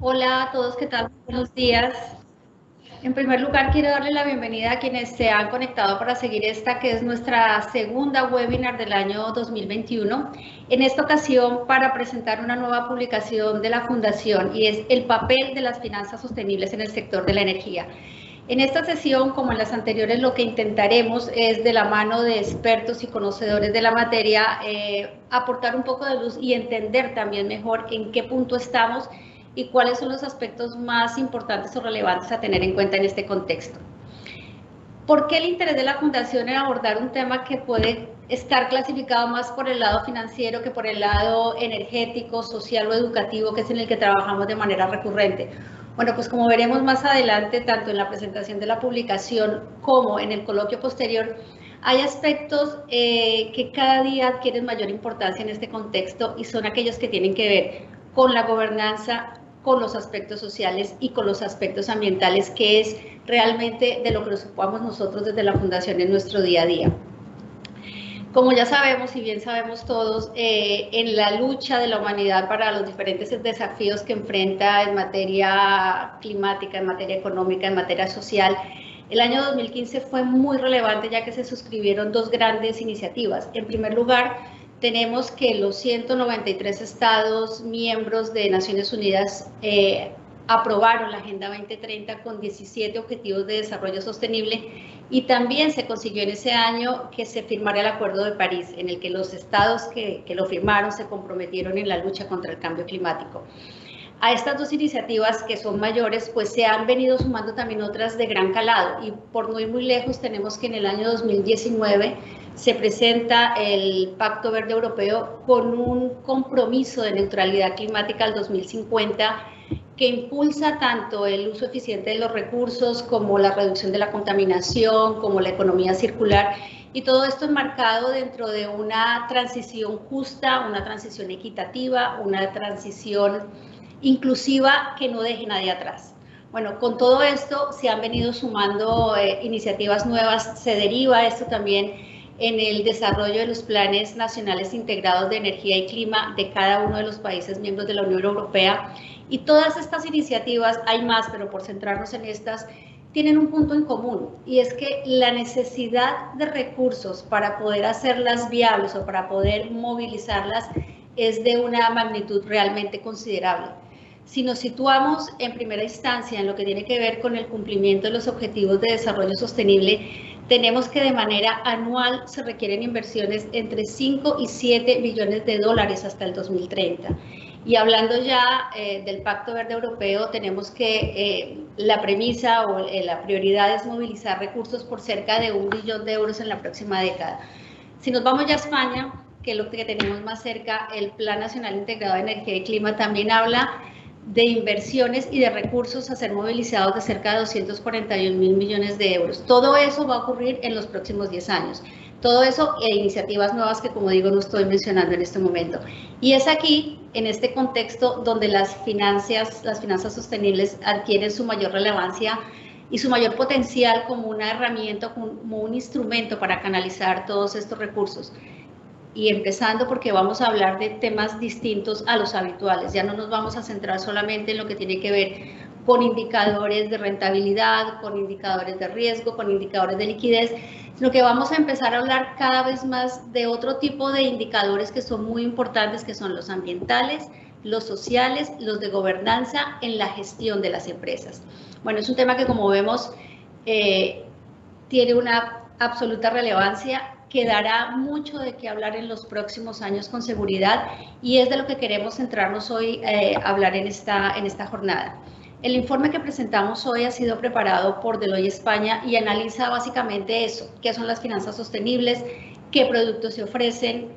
Hola a todos, ¿qué tal? Buenos días. En primer lugar, quiero darle la bienvenida a quienes se han conectado para seguir esta, que es nuestra segunda webinar del año 2021. En esta ocasión, para presentar una nueva publicación de la Fundación y es el papel de las finanzas sostenibles en el sector de la energía. En esta sesión, como en las anteriores, lo que intentaremos es, de la mano de expertos y conocedores de la materia, eh, aportar un poco de luz y entender también mejor en qué punto estamos y cuáles son los aspectos más importantes o relevantes a tener en cuenta en este contexto. ¿Por qué el interés de la Fundación en abordar un tema que puede estar clasificado más por el lado financiero que por el lado energético, social o educativo, que es en el que trabajamos de manera recurrente? Bueno, pues como veremos más adelante, tanto en la presentación de la publicación como en el coloquio posterior, hay aspectos eh, que cada día adquieren mayor importancia en este contexto y son aquellos que tienen que ver con la gobernanza, con los aspectos sociales y con los aspectos ambientales, que es realmente de lo que nos ocupamos nosotros desde la Fundación en nuestro día a día. Como ya sabemos y bien sabemos todos, eh, en la lucha de la humanidad para los diferentes desafíos que enfrenta en materia climática, en materia económica, en materia social, el año 2015 fue muy relevante ya que se suscribieron dos grandes iniciativas. En primer lugar, tenemos que los 193 estados miembros de Naciones Unidas eh, aprobaron la Agenda 2030 con 17 Objetivos de Desarrollo Sostenible y también se consiguió en ese año que se firmara el Acuerdo de París, en el que los estados que, que lo firmaron se comprometieron en la lucha contra el cambio climático. A estas dos iniciativas que son mayores, pues se han venido sumando también otras de gran calado y por no muy lejos tenemos que en el año 2019 se presenta el Pacto Verde Europeo con un compromiso de neutralidad climática al 2050 que impulsa tanto el uso eficiente de los recursos como la reducción de la contaminación, como la economía circular. Y todo esto enmarcado dentro de una transición justa, una transición equitativa, una transición inclusiva que no deje nadie atrás. Bueno, con todo esto se han venido sumando eh, iniciativas nuevas, se deriva esto también en el desarrollo de los planes nacionales integrados de energía y clima de cada uno de los países miembros de la Unión Europea. Y todas estas iniciativas, hay más, pero por centrarnos en estas, tienen un punto en común y es que la necesidad de recursos para poder hacerlas viables o para poder movilizarlas es de una magnitud realmente considerable. Si nos situamos en primera instancia en lo que tiene que ver con el cumplimiento de los objetivos de desarrollo sostenible, tenemos que de manera anual se requieren inversiones entre 5 y 7 billones de dólares hasta el 2030. Y hablando ya eh, del Pacto Verde Europeo, tenemos que eh, la premisa o eh, la prioridad es movilizar recursos por cerca de un billón de euros en la próxima década. Si nos vamos ya a España, que es lo que tenemos más cerca, el Plan Nacional Integrado de Energía y Clima también habla de inversiones y de recursos a ser movilizados de cerca de 241 mil millones de euros. Todo eso va a ocurrir en los próximos 10 años. Todo eso e iniciativas nuevas que, como digo, no estoy mencionando en este momento. Y es aquí, en este contexto, donde las finanzas, las finanzas sostenibles adquieren su mayor relevancia y su mayor potencial como una herramienta, como un instrumento para canalizar todos estos recursos y empezando porque vamos a hablar de temas distintos a los habituales. Ya no nos vamos a centrar solamente en lo que tiene que ver con indicadores de rentabilidad, con indicadores de riesgo, con indicadores de liquidez, sino que vamos a empezar a hablar cada vez más de otro tipo de indicadores que son muy importantes, que son los ambientales, los sociales, los de gobernanza en la gestión de las empresas. Bueno, es un tema que como vemos eh, tiene una absoluta relevancia Quedará mucho de qué hablar en los próximos años con seguridad y es de lo que queremos centrarnos hoy eh, hablar en esta, en esta jornada. El informe que presentamos hoy ha sido preparado por Deloitte España y analiza básicamente eso, qué son las finanzas sostenibles, qué productos se ofrecen,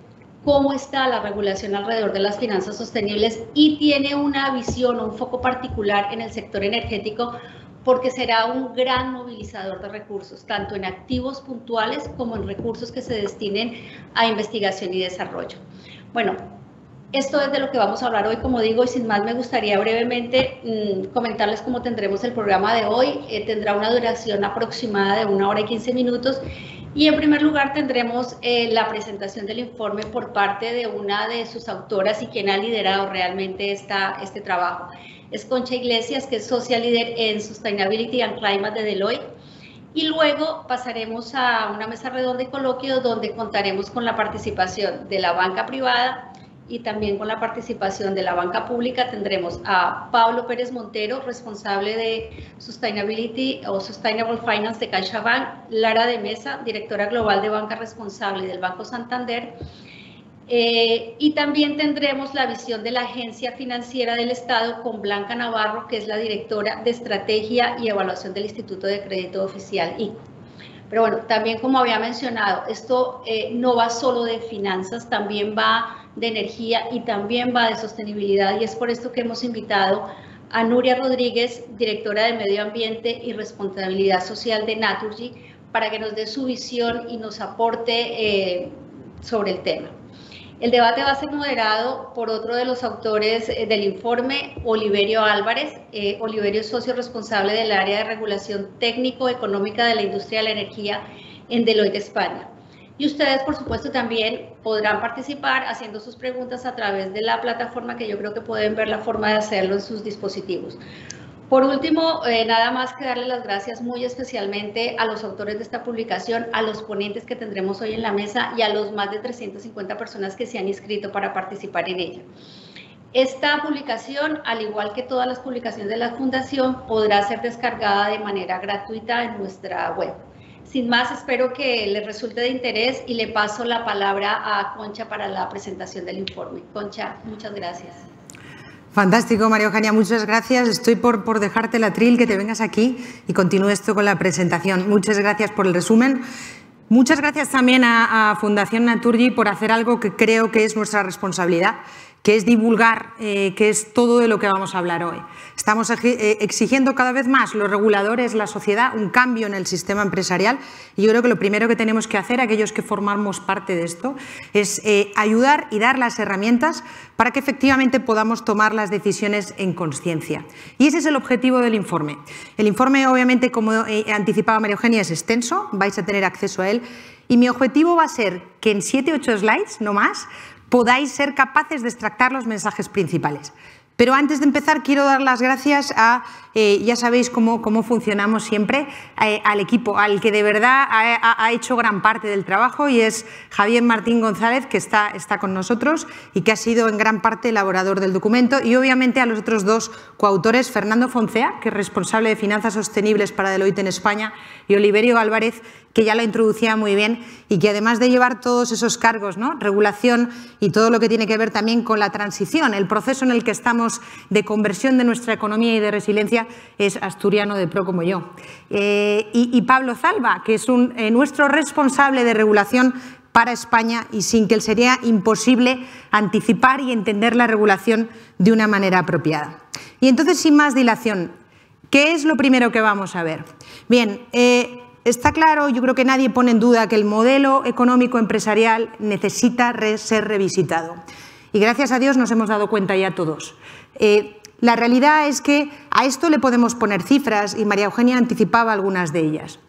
cómo está la regulación alrededor de las finanzas sostenibles y tiene una visión, o un foco particular en el sector energético porque será un gran movilizador de recursos, tanto en activos puntuales como en recursos que se destinen a investigación y desarrollo. Bueno, esto es de lo que vamos a hablar hoy, como digo, y sin más me gustaría brevemente mm, comentarles cómo tendremos el programa de hoy. Eh, tendrá una duración aproximada de una hora y 15 minutos y en primer lugar tendremos eh, la presentación del informe por parte de una de sus autoras y quien ha liderado realmente esta, este trabajo. Es Concha Iglesias, que es Social líder en Sustainability and Climate de Deloitte. Y luego pasaremos a una mesa redonda de coloquio donde contaremos con la participación de la banca privada, y también con la participación de la banca pública tendremos a Pablo Pérez Montero, responsable de Sustainability o Sustainable Finance de CaixaBank, Lara de Mesa, directora global de banca responsable del Banco Santander, eh, y también tendremos la visión de la Agencia Financiera del Estado con Blanca Navarro, que es la directora de Estrategia y Evaluación del Instituto de Crédito Oficial ICO. Pero bueno, también como había mencionado, esto eh, no va solo de finanzas, también va de energía y también va de sostenibilidad y es por esto que hemos invitado a Nuria Rodríguez, directora de Medio Ambiente y Responsabilidad Social de Naturgy, para que nos dé su visión y nos aporte eh, sobre el tema. El debate va a ser moderado por otro de los autores eh, del informe, Oliverio Álvarez. Eh, Oliverio es socio responsable del área de regulación técnico-económica de la industria de la energía en Deloitte España. Y ustedes, por supuesto, también podrán participar haciendo sus preguntas a través de la plataforma que yo creo que pueden ver la forma de hacerlo en sus dispositivos. Por último, eh, nada más que darle las gracias muy especialmente a los autores de esta publicación, a los ponentes que tendremos hoy en la mesa y a los más de 350 personas que se han inscrito para participar en ella. Esta publicación, al igual que todas las publicaciones de la Fundación, podrá ser descargada de manera gratuita en nuestra web. Sin más, espero que les resulte de interés y le paso la palabra a Concha para la presentación del informe. Concha, muchas gracias. Fantástico, María Eugenia, muchas gracias. Estoy por, por dejarte la tril, que te vengas aquí y continúe esto con la presentación. Muchas gracias por el resumen. Muchas gracias también a, a Fundación Naturgy por hacer algo que creo que es nuestra responsabilidad que es divulgar, eh, que es todo de lo que vamos a hablar hoy. Estamos eh, exigiendo cada vez más los reguladores, la sociedad, un cambio en el sistema empresarial y yo creo que lo primero que tenemos que hacer, aquellos que formamos parte de esto, es eh, ayudar y dar las herramientas para que efectivamente podamos tomar las decisiones en conciencia. Y ese es el objetivo del informe. El informe, obviamente, como anticipaba María Eugenia, es extenso, vais a tener acceso a él y mi objetivo va a ser que en 7-8 slides, no más, podáis ser capaces de extractar los mensajes principales. Pero antes de empezar, quiero dar las gracias a eh, ya sabéis cómo, cómo funcionamos siempre, eh, al equipo, al que de verdad ha, hecho gran parte del trabajo y es Javier Martín González, que está, está con nosotros y que ha sido en gran parte elaborador del documento, y obviamente a los otros dos coautores, Fernando Foncea, que es responsable de Finanzas Sostenibles para Deloitte en España, y Oliverio Álvarez, que ya lo introducía muy bien y que además de llevar todos esos cargos, ¿no? regulación y todo lo que tiene que ver también con la transición, el proceso en el que estamos de conversión de nuestra economía y de resiliencia, es asturiano de pro como yo. Eh, y, Pablo Zalba, que es eh, nuestro responsable de regulación para España y sin que él sería imposible anticipar y entender la regulación de una manera apropiada. Y entonces, sin más dilación, ¿qué es lo primero que vamos a ver? Bien, eh, está claro, yo creo que nadie pone en duda que el modelo económico empresarial necesita ser revisitado. Y gracias a Dios nos hemos dado cuenta ya todos. La realidad es que a esto le podemos poner cifras y María Eugenia anticipaba algunas de ellas.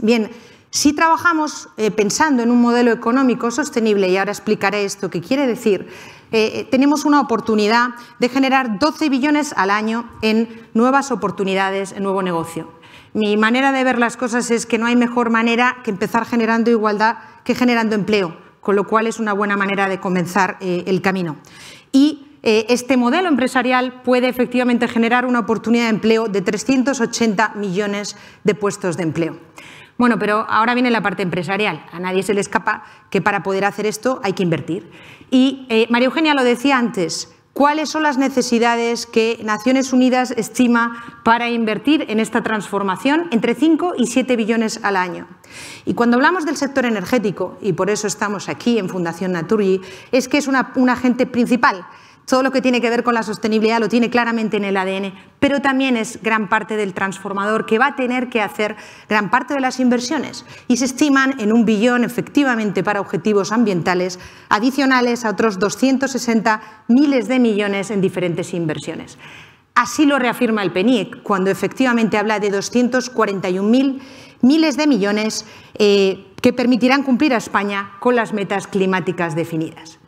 Bien, si trabajamos eh, pensando en un modelo económico sostenible, y ahora explicaré esto qué quiere decir, eh, eh, tenemos una oportunidad de generar 12 billones al año en nuevas oportunidades, en nuevo negocio. Mi manera de ver las cosas es que no hay mejor manera que empezar generando igualdad que generando empleo, con lo cual es una buena manera de comenzar el camino. Y eh, este modelo empresarial puede efectivamente generar una oportunidad de empleo de 380 millones de puestos de empleo. Bueno, pero ahora viene la parte empresarial. A nadie se le escapa que para poder hacer esto hay que invertir. Y eh, María Eugenia lo decía antes, ¿cuáles son las necesidades que Naciones Unidas estima para invertir en esta transformación? Entre 5 y 7 billones al año. Y cuando hablamos del sector energético, y por eso estamos aquí en Fundación Naturgy, es que es un agente principal todo lo que tiene que ver con la sostenibilidad lo tiene claramente en el ADN, pero también es gran parte del transformador que va a tener que hacer gran parte de las inversiones y se estiman en un billón efectivamente para objetivos ambientales, adicionales a otros 260 miles de millones en diferentes inversiones. Así lo reafirma el PENIC e cuando efectivamente habla de 241 mil miles de millones eh, que permitirán cumplir a España con las metas climáticas definidas.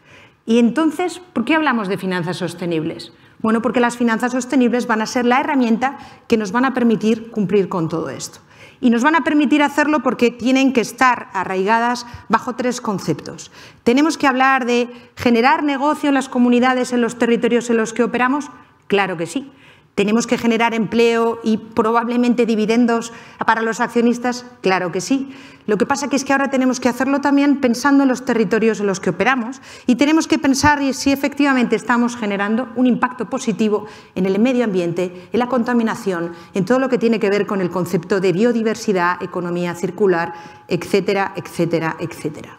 Y entonces, ¿por qué hablamos de finanzas sostenibles? Bueno, porque las finanzas sostenibles van a ser la herramienta que nos van a permitir cumplir con todo esto. Y nos van a permitir hacerlo porque tienen que estar arraigadas bajo tres conceptos. Tenemos que hablar de generar negocio en las comunidades, en los territorios en los que operamos. Claro que sí, ¿Tenemos que generar empleo y probablemente dividendos para los accionistas? Claro que sí. Lo que pasa es que ahora tenemos que hacerlo también pensando en los territorios en los que operamos y tenemos que pensar si efectivamente estamos generando un impacto positivo en el medio ambiente, en la contaminación, en todo lo que tiene que ver con el concepto de biodiversidad, economía circular, etcétera, etcétera, etcétera.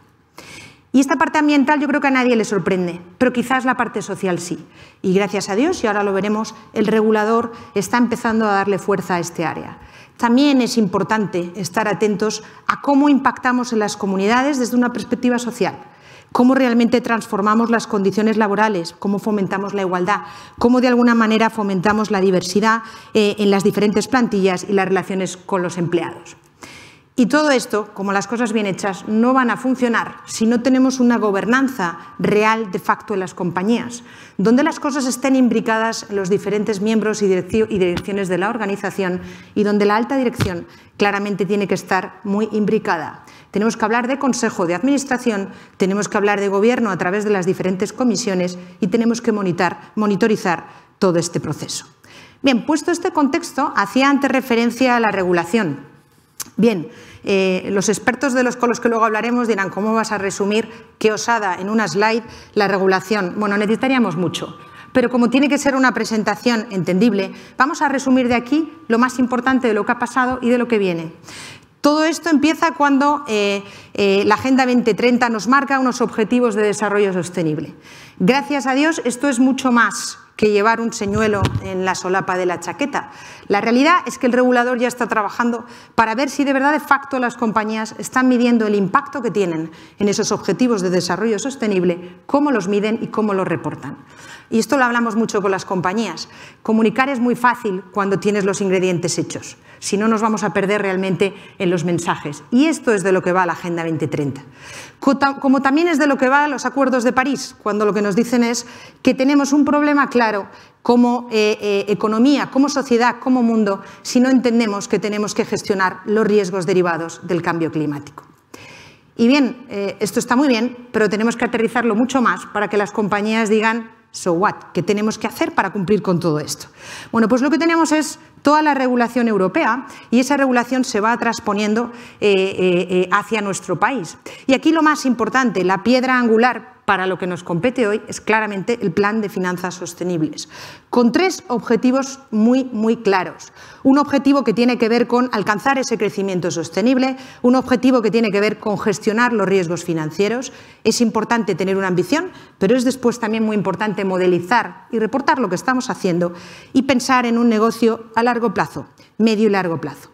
Y esta parte ambiental yo creo que a nadie le sorprende, pero quizás la parte social sí. Y gracias a Dios, y ahora lo veremos, el regulador está empezando a darle fuerza a este área. También es importante estar atentos a cómo impactamos en las comunidades desde una perspectiva social cómo realmente transformamos las condiciones laborales, cómo fomentamos la igualdad, cómo de alguna manera fomentamos la diversidad eh, en las diferentes plantillas y las relaciones con los empleados. Y todo esto, como las cosas bien hechas, no van a funcionar si no tenemos una gobernanza real de facto en las compañías, donde las cosas estén imbricadas en los diferentes miembros y, direcciones de la organización y donde la alta dirección claramente tiene que estar muy imbricada. Tenemos que hablar de consejo de administración, tenemos que hablar de gobierno a través de las diferentes comisiones y tenemos que monitorizar todo este proceso. Bien, puesto este contexto, hacía antes referencia a la regulación. Bien, eh, los expertos de los con los que luego hablaremos dirán cómo vas a resumir qué osada en una slide la regulación. Bueno, necesitaríamos mucho. Pero como tiene que ser una presentación entendible, vamos a resumir de aquí lo más importante de lo que ha pasado y de lo que viene. Todo esto empieza cuando eh, eh, la Agenda 2030 nos marca unos objetivos de desarrollo sostenible. Gracias a Dios, esto es mucho más que llevar un señuelo en la solapa de la chaqueta. La realidad es que el regulador ya está trabajando para ver si de verdad de facto las compañías están midiendo el impacto que tienen en esos objetivos de desarrollo sostenible, cómo los miden y cómo los reportan. Y esto lo hablamos mucho con las compañías. Comunicar es muy fácil cuando tienes los ingredientes hechos. Si no, nos vamos a perder realmente en los mensajes. Y esto es de lo que va la Agenda 2030. Como también es de lo que va los acuerdos de París, cuando lo que nos dicen es que tenemos un problema claro como eh, eh, economía, como sociedad, como mundo, si no entendemos que tenemos que gestionar los riesgos derivados del cambio climático. Y bien, eh, esto está muy bien, pero tenemos que aterrizarlo mucho más para que las compañías digan So what? ¿Qué tenemos que hacer para cumplir con todo esto? Bueno, pues lo que tenemos es toda la regulación europea y esa regulación se va transponiendo eh, eh, eh, hacia nuestro país. Y aquí lo más importante, la piedra angular para lo que nos compete hoy es claramente el plan de finanzas sostenibles, con tres objetivos muy, muy claros. Un objetivo que tiene que ver con alcanzar ese crecimiento sostenible, un objetivo que tiene que ver con gestionar los riesgos financieros. Es importante tener una ambición, pero es después también muy importante modelizar y reportar lo que estamos haciendo y pensar en un negocio a largo plazo, medio y largo plazo.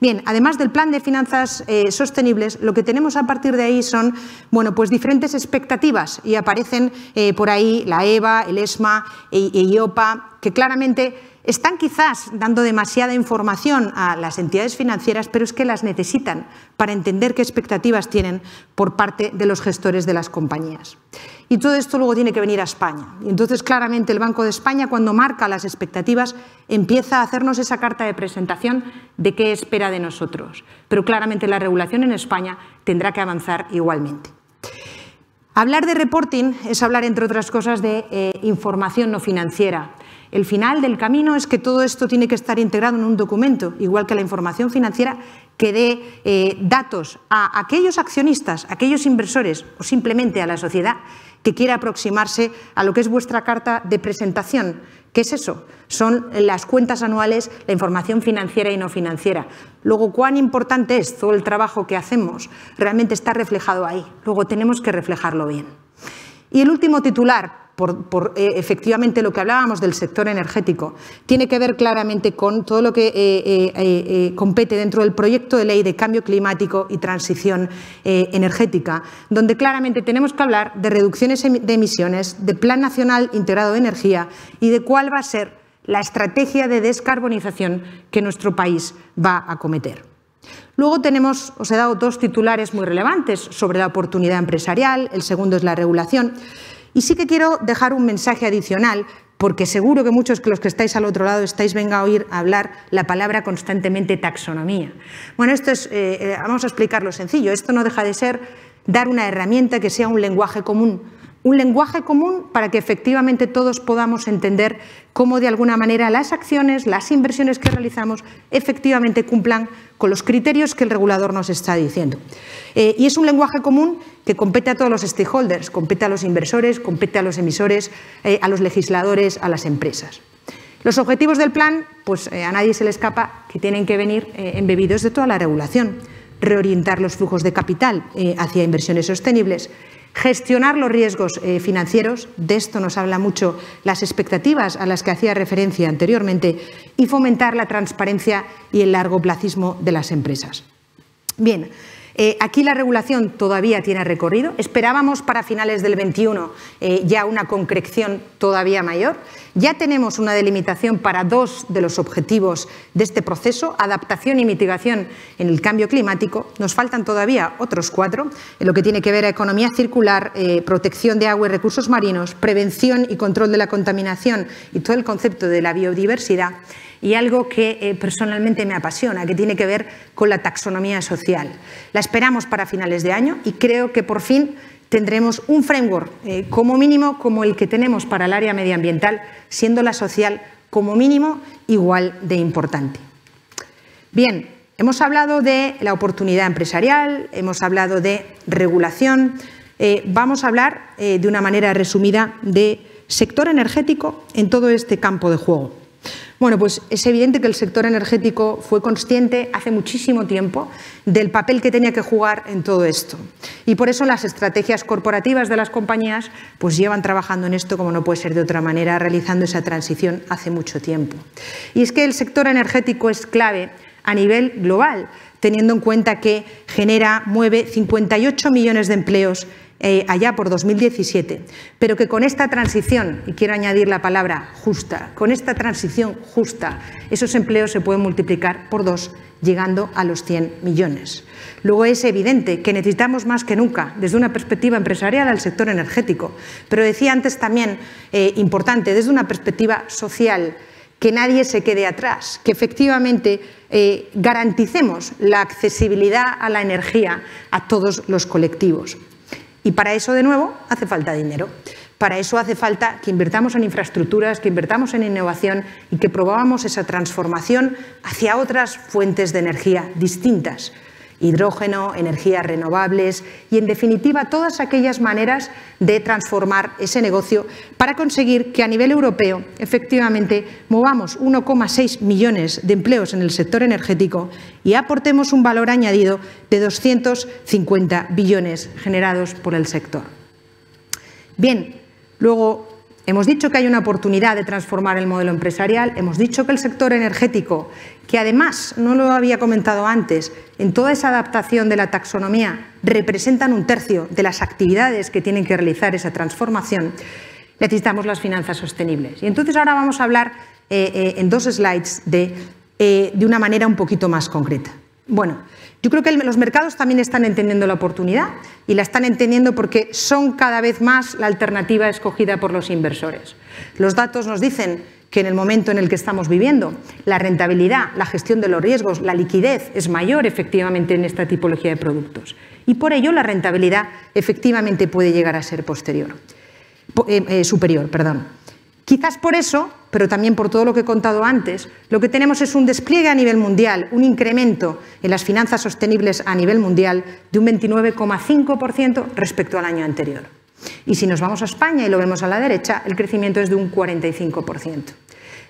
Bien, además del plan de finanzas eh, sostenibles, lo que tenemos a partir de ahí son bueno, pues diferentes expectativas y aparecen eh, por ahí la EVA, el ESMA, e IOPA, e, e que claramente están quizás dando demasiada información a las entidades financieras, pero es que las necesitan para entender qué expectativas tienen por parte de los gestores de las compañías. Y todo esto luego tiene que venir a España. Y entonces, claramente, el Banco de España, cuando marca las expectativas, empieza a hacernos esa carta de presentación de qué espera de nosotros. Pero claramente la regulación en España tendrá que avanzar igualmente. Hablar de reporting es hablar, entre otras cosas, de eh, información no financiera el final del camino es que todo esto tiene que estar integrado en un documento, igual que la información financiera que dé eh, datos a aquellos accionistas, a aquellos inversores o simplemente a la sociedad que quiera aproximarse a lo que es vuestra carta de presentación. ¿Qué es eso? Son las cuentas anuales, la información financiera y no financiera. Luego, cuán importante es todo el trabajo que hacemos, realmente está reflejado ahí. Luego tenemos que reflejarlo bien. Y el último titular, por, eh, efectivamente lo que hablábamos del sector energético. Tiene que ver claramente con todo lo que eh, eh, compete dentro del proyecto de ley de cambio climático y transición energética, donde claramente tenemos que hablar de reducciones de emisiones, de Plan Nacional Integrado de Energía y de cuál va a ser la estrategia de descarbonización que nuestro país va a acometer. Luego tenemos, os he dado dos titulares muy relevantes sobre la oportunidad empresarial, el segundo es la regulación. Y sí que quiero dejar un mensaje adicional porque seguro que muchos de los que estáis al otro lado estáis venga a oír hablar la palabra constantemente taxonomía. Bueno, esto es, eh, eh, vamos a explicarlo sencillo, esto no deja de ser dar una herramienta que sea un lenguaje común un lenguaje común para que efectivamente todos podamos entender cómo de alguna manera las acciones, las inversiones que realizamos efectivamente cumplan con los criterios que el regulador nos está diciendo. Eh, y es un lenguaje común que compete a todos los stakeholders, compete a los inversores, compete a los emisores, eh, a los legisladores, a las empresas. Los objetivos del plan, pues eh, a nadie se le escapa que tienen que venir embebidos de toda la regulación, reorientar los flujos de capital hacia inversiones sostenibles, Gestionar los riesgos eh, financieros, de esto nos habla mucho las expectativas a las que hacía referencia anteriormente, y fomentar la transparencia y el largo plazismo de las empresas. Bien, eh, aquí la regulación todavía tiene recorrido. Esperábamos para finales del 21 eh, ya una concreción todavía mayor. Ya tenemos una delimitación para dos de los objetivos de este proceso, adaptación y mitigación en el cambio climático. Nos faltan todavía otros cuatro, en lo que tiene que ver a economía circular, eh, protección de agua y recursos marinos, prevención y control de la contaminación y todo el concepto de la biodiversidad y algo que eh, personalmente me apasiona, que tiene que ver con la taxonomía social. La esperamos para finales de año y creo que por fin tendremos un framework eh, como mínimo como el que tenemos para el área medioambiental, siendo la social como mínimo igual de importante. Bien, hemos hablado de la oportunidad empresarial, hemos hablado de regulación, eh, vamos a hablar de una manera resumida de sector energético en todo este campo de juego. Bueno, pues es evidente que el sector energético fue consciente hace muchísimo tiempo del papel que tenía que jugar en todo esto. Y por eso las estrategias corporativas de las compañías pues llevan trabajando en esto como no puede ser de otra manera, realizando esa transición hace mucho tiempo. Y es que el sector energético es clave a nivel global, teniendo en cuenta que genera, mueve 58 millones de empleos eh, allá por 2017, pero que con esta transición, y quiero añadir la palabra justa, con esta transición justa, esos empleos se pueden multiplicar por dos, llegando a los 100 millones. Luego es evidente que necesitamos más que nunca, desde una perspectiva empresarial, al sector energético, pero decía antes también, eh, importante, desde una perspectiva social, que nadie se quede atrás, que efectivamente eh, garanticemos la accesibilidad a la energía a todos los colectivos. Y para eso, de nuevo, hace falta dinero. Para eso hace falta que invirtamos en infraestructuras, que invirtamos en innovación y que probamos esa transformación hacia otras fuentes de energía distintas hidrógeno, energías renovables y, en definitiva, todas aquellas maneras de transformar ese negocio para conseguir que a nivel europeo, efectivamente, movamos 1,6 millones de empleos en el sector energético y aportemos un valor añadido de 250 billones generados por el sector. Bien, luego Hemos dicho que hay una oportunidad de transformar el modelo empresarial, hemos dicho que el sector energético, que además, no lo había comentado antes, en toda esa adaptación de la taxonomía representan un tercio de las actividades que tienen que realizar esa transformación, necesitamos las finanzas sostenibles. Y entonces ahora vamos a hablar eh, eh, en dos slides de, eh, de una manera un poquito más concreta. Bueno, yo creo que los mercados también están entendiendo la oportunidad y la están entendiendo porque son cada vez más la alternativa escogida por los inversores. Los datos nos dicen que en el momento en el que estamos viviendo, la rentabilidad, la gestión de los riesgos, la liquidez es mayor efectivamente en esta tipología de productos. Y por ello la rentabilidad efectivamente puede llegar a ser posterior, eh, eh, superior. Perdón. Quizás por eso, pero también por todo lo que he contado antes, lo que tenemos es un despliegue a nivel mundial, un incremento en las finanzas sostenibles a nivel mundial de un 29,5% respecto al año anterior. Y si nos vamos a España y lo vemos a la derecha, el crecimiento es de un 45%.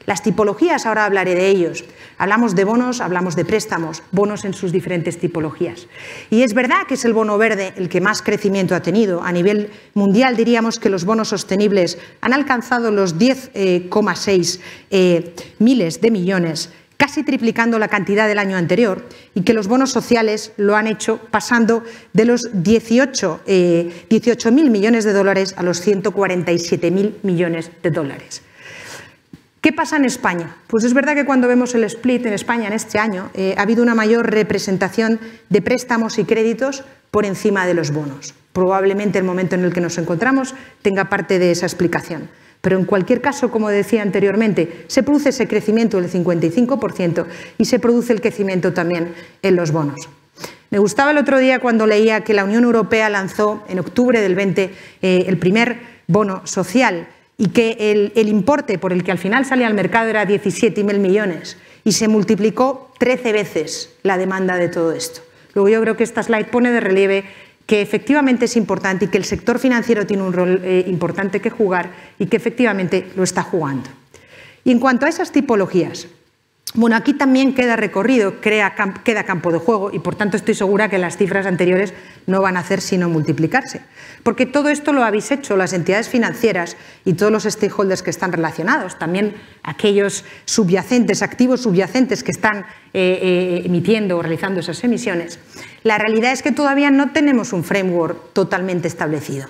Las tipologías, ahora hablaré de ellos. Hablamos de bonos, hablamos de préstamos, bonos en sus diferentes tipologías. Y es verdad que es el bono verde el que más crecimiento ha tenido. A nivel mundial diríamos que los bonos sostenibles han alcanzado los 10,6 eh, eh, miles de millones casi triplicando la cantidad del año anterior y que los bonos sociales lo han hecho pasando de los 18 eh, millones de dólares a los mil millones de dólares. ¿Qué pasa en España? Pues es verdad que cuando vemos el split en España en este año, eh, ha habido una mayor representación de préstamos y créditos por encima de los bonos. Probablemente el momento en el que nos encontramos tenga parte de esa explicación. Pero en cualquier caso, como decía anteriormente, se produce ese crecimiento del 55% y se produce el crecimiento también en los bonos. Me gustaba el otro día cuando leía que la Unión Europea lanzó en octubre del 20 eh, el primer bono social y que el, importe por el que al final salía al mercado era mil millones y se multiplicó 13 veces la demanda de todo esto. Luego yo creo que esta slide pone de relieve que efectivamente es importante y que el sector financiero tiene un rol eh, importante que jugar y que efectivamente lo está jugando. Y en cuanto a esas tipologías, bueno, aquí también queda recorrido, queda campo de juego y por tanto estoy segura que las cifras anteriores no van a hacer sino multiplicarse. Porque todo esto lo habéis hecho las entidades financieras y todos los stakeholders que están relacionados, también aquellos subyacentes, activos subyacentes que están eh, eh, emitiendo o realizando esas emisiones. La realidad es que todavía no tenemos un framework totalmente establecido.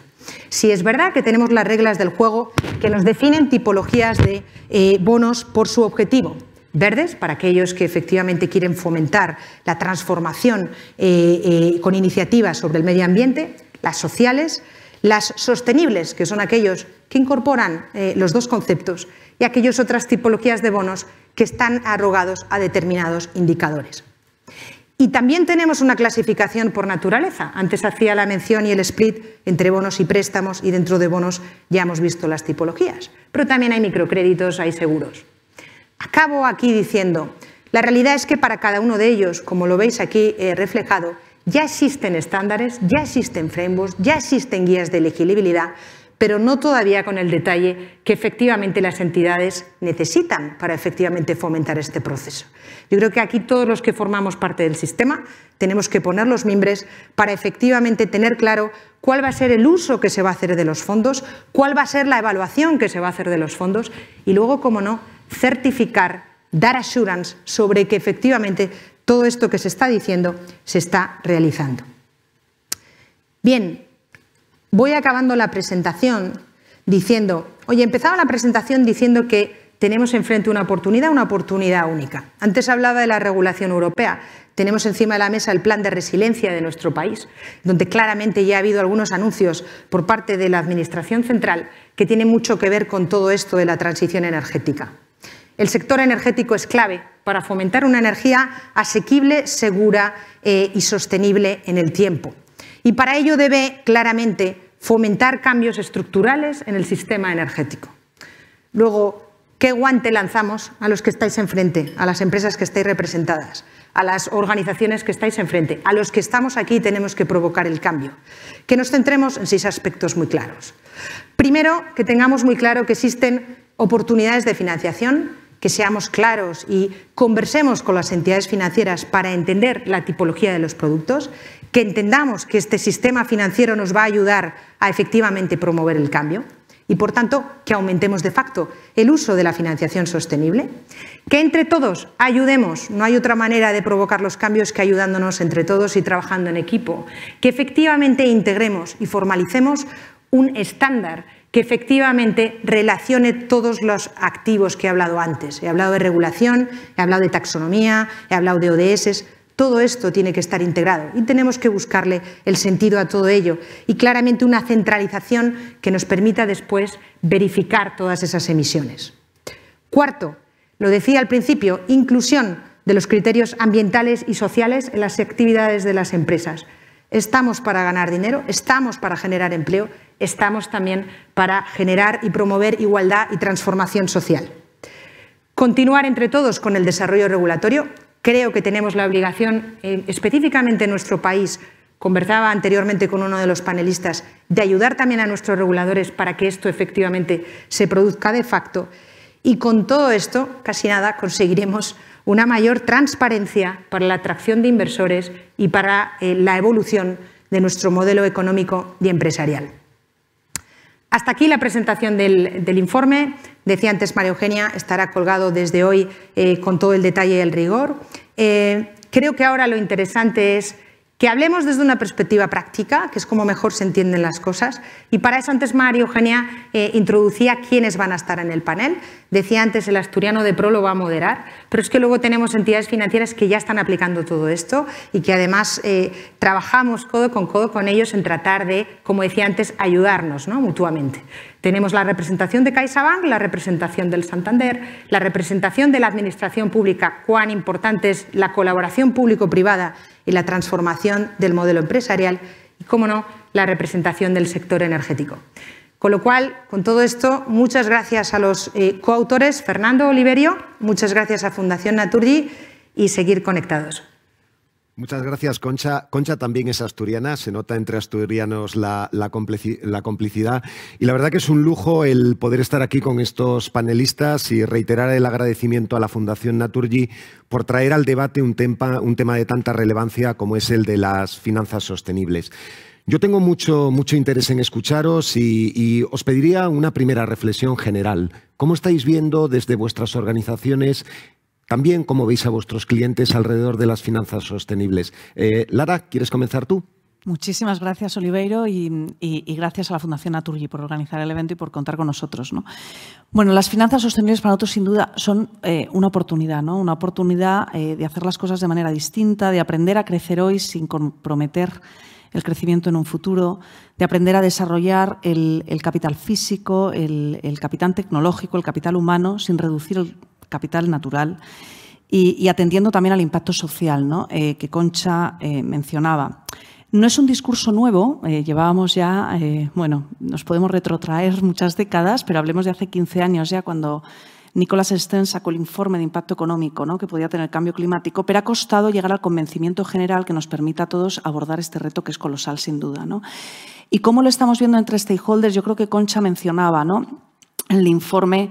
Si es verdad que tenemos las reglas del juego que nos definen tipologías de eh, bonos por su objetivo, verdes, para aquellos que efectivamente quieren fomentar la transformación eh, eh, con iniciativas sobre el medio ambiente, las sociales, las sostenibles, que son aquellos que incorporan eh, los dos conceptos, y aquellas otras tipologías de bonos que están arrogados a determinados indicadores. Y también tenemos una clasificación por naturaleza. Antes hacía la mención y el split entre bonos y préstamos y dentro de bonos ya hemos visto las tipologías. Pero también hay microcréditos, hay seguros. Acabo aquí diciendo, la realidad es que para cada uno de ellos, como lo veis aquí eh, reflejado, ya existen estándares, ya existen frameworks, ya existen guías de elegibilidad, pero no todavía con el detalle que efectivamente las entidades necesitan para efectivamente fomentar este proceso. Yo creo que aquí todos los que formamos parte del sistema tenemos que poner los mimbres para efectivamente tener claro cuál va a ser el uso que se va a hacer de los fondos, cuál va a ser la evaluación que se va a hacer de los fondos y luego, como no, certificar, dar assurance sobre que efectivamente todo esto que se está diciendo se está realizando. Bien, voy acabando la presentación diciendo, oye, empezaba la presentación diciendo que tenemos enfrente una oportunidad, una oportunidad única. Antes hablaba de la regulación europea. Tenemos encima de la mesa el plan de resiliencia de nuestro país, donde claramente ya ha habido algunos anuncios por parte de la Administración Central que tienen mucho que ver con todo esto de la transición energética. El sector energético es clave para fomentar una energía asequible, segura eh, y sostenible en el tiempo. Y para ello debe claramente fomentar cambios estructurales en el sistema energético. Luego, ¿qué guante lanzamos a los que estáis enfrente, a las empresas que estáis representadas, a las organizaciones que estáis enfrente? A los que estamos aquí y tenemos que provocar el cambio. Que nos centremos en seis aspectos muy claros. Primero, que tengamos muy claro que existen oportunidades de financiación que seamos claros y conversemos con las entidades financieras para entender la tipología de los productos, que entendamos que este sistema financiero nos va a ayudar a efectivamente promover el cambio y, por tanto, que aumentemos de facto el uso de la financiación sostenible, que entre todos ayudemos, no hay otra manera de provocar los cambios que ayudándonos entre todos y trabajando en equipo, que efectivamente integremos y formalicemos un estándar que efectivamente relacione todos los activos que he hablado antes. He hablado de regulación, he hablado de taxonomía, he hablado de ODS. Todo esto tiene que estar integrado y tenemos que buscarle el sentido a todo ello y claramente una centralización que nos permita después verificar todas esas emisiones. Cuarto, lo decía al principio, inclusión de los criterios ambientales y sociales en las actividades de las empresas. Estamos para ganar dinero, estamos para generar empleo, estamos también para generar y promover igualdad y transformación social. Continuar entre todos con el desarrollo regulatorio. Creo que tenemos la obligación, eh, específicamente en nuestro país, conversaba anteriormente con uno de los panelistas, de ayudar también a nuestros reguladores para que esto efectivamente se produzca de facto. Y con todo esto, casi nada, conseguiremos una mayor transparencia para la atracción de inversores y para eh, la evolución de nuestro modelo económico y empresarial. Hasta aquí la presentación del, informe. Decía antes María Eugenia, estará colgado desde hoy eh, con todo el detalle y el rigor. Eh, creo que ahora lo interesante es que hablemos desde una perspectiva práctica, que es como mejor se entienden las cosas. Y para eso antes María Eugenia eh, introducía quiénes van a estar en el panel. Decía antes el asturiano de Pro lo va a moderar, pero es que luego tenemos entidades financieras que ya están aplicando todo esto y que además eh, trabajamos codo con codo con ellos en tratar de, como decía antes, ayudarnos ¿no? mutuamente. Tenemos la representación de CaixaBank, la representación del Santander, la representación de la Administración Pública, cuán importante es la colaboración público-privada y la transformación del modelo empresarial y, cómo no, la representación del sector energético. Con lo cual, con todo esto, muchas gracias a los eh, coautores, Fernando Oliverio, muchas gracias a Fundación Naturgy y seguir conectados. Muchas gracias, Concha. Concha también es asturiana, se nota entre asturianos la, la, complicidad. Y la verdad que es un lujo el poder estar aquí con estos panelistas y reiterar el agradecimiento a la Fundación Naturgy por traer al debate un tema, un tema de tanta relevancia como es el de las finanzas sostenibles. Yo tengo mucho, mucho interés en escucharos y, y, os pediría una primera reflexión general. ¿Cómo estáis viendo desde vuestras organizaciones también como veis a vuestros clientes alrededor de las finanzas sostenibles. Eh, Lara, ¿quieres comenzar tú? Muchísimas gracias, Oliveiro, y, gracias a la Fundación Naturgy por organizar el evento y por contar con nosotros. ¿no? Bueno, las finanzas sostenibles para nosotros, sin duda, son eh, una oportunidad, ¿no? una oportunidad eh, de hacer las cosas de manera distinta, de aprender a crecer hoy sin comprometer el crecimiento en un futuro, de aprender a desarrollar el, capital físico, el, el capital tecnológico, el capital humano, sin reducir el capital natural y, atendiendo también al impacto social eh, que Concha eh, mencionaba. No es un discurso nuevo, eh, llevábamos ya, bueno, nos podemos retrotraer muchas décadas, pero hablemos de hace 15 años ya cuando Nicolás Sten sacó el informe de impacto económico ¿no? que podía tener el cambio climático, pero ha costado llegar al convencimiento general que nos permita a todos abordar este reto que es colosal sin duda. ¿Y cómo lo estamos viendo entre stakeholders? Yo creo que Concha mencionaba ¿no? el informe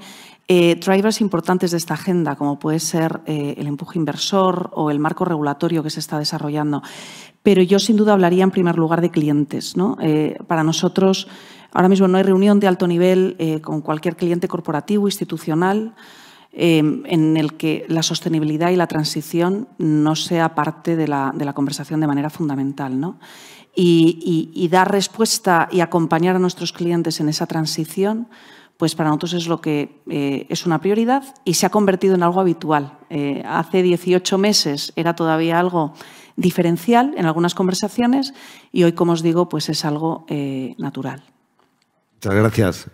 eh, drivers importantes de esta agenda, como puede ser eh, el empuje inversor o el marco regulatorio que se está desarrollando. Pero yo sin duda hablaría en primer lugar de clientes. Eh, para nosotros, ahora mismo no hay reunión de alto nivel con cualquier cliente corporativo, institucional, em, en el que la sostenibilidad y la transición no sea parte de la, conversación de manera fundamental. y dar respuesta y acompañar a nuestros clientes en esa transición pues para nosotros es lo que eh, es una prioridad y se ha convertido en algo habitual. Eh, hace 18 meses era todavía algo diferencial en algunas conversaciones y hoy, como os digo, pues es algo eh, natural. Muchas gracias.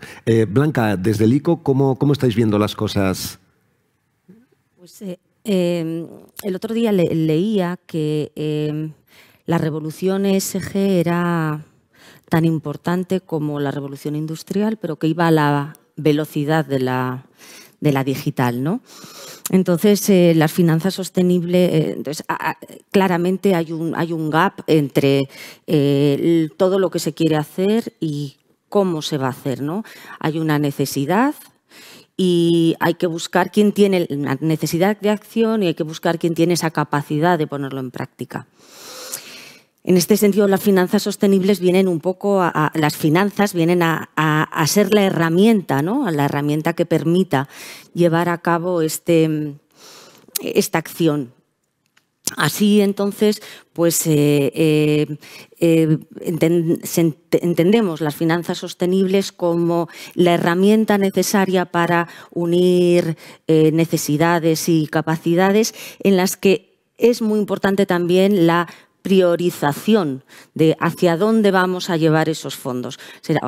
Blanca, desde el ICO, ¿cómo, estáis viendo las cosas? Pues, em, el otro día leía que em, la revolución ESG era tan importante como la revolución industrial, pero que iba a la velocidad de la, digital. Entonces, eh, las finanzas sostenibles, eh, claramente hay un, gap entre eh, todo lo que se quiere hacer y cómo se va a hacer. Hay una necesidad y hay que buscar quién tiene la necesidad de acción y hay que buscar quién tiene esa capacidad de ponerlo en práctica. En este sentido, las finanzas sostenibles vienen un poco a, las finanzas vienen a, ser la herramienta, la herramienta que permita llevar a cabo este, esta acción. Así entonces, pues eh, eh, eh, entendemos las finanzas sostenibles como la herramienta necesaria para unir necesidades y capacidades en las que es muy importante también la priorización de hacia dónde vamos a llevar esos fondos,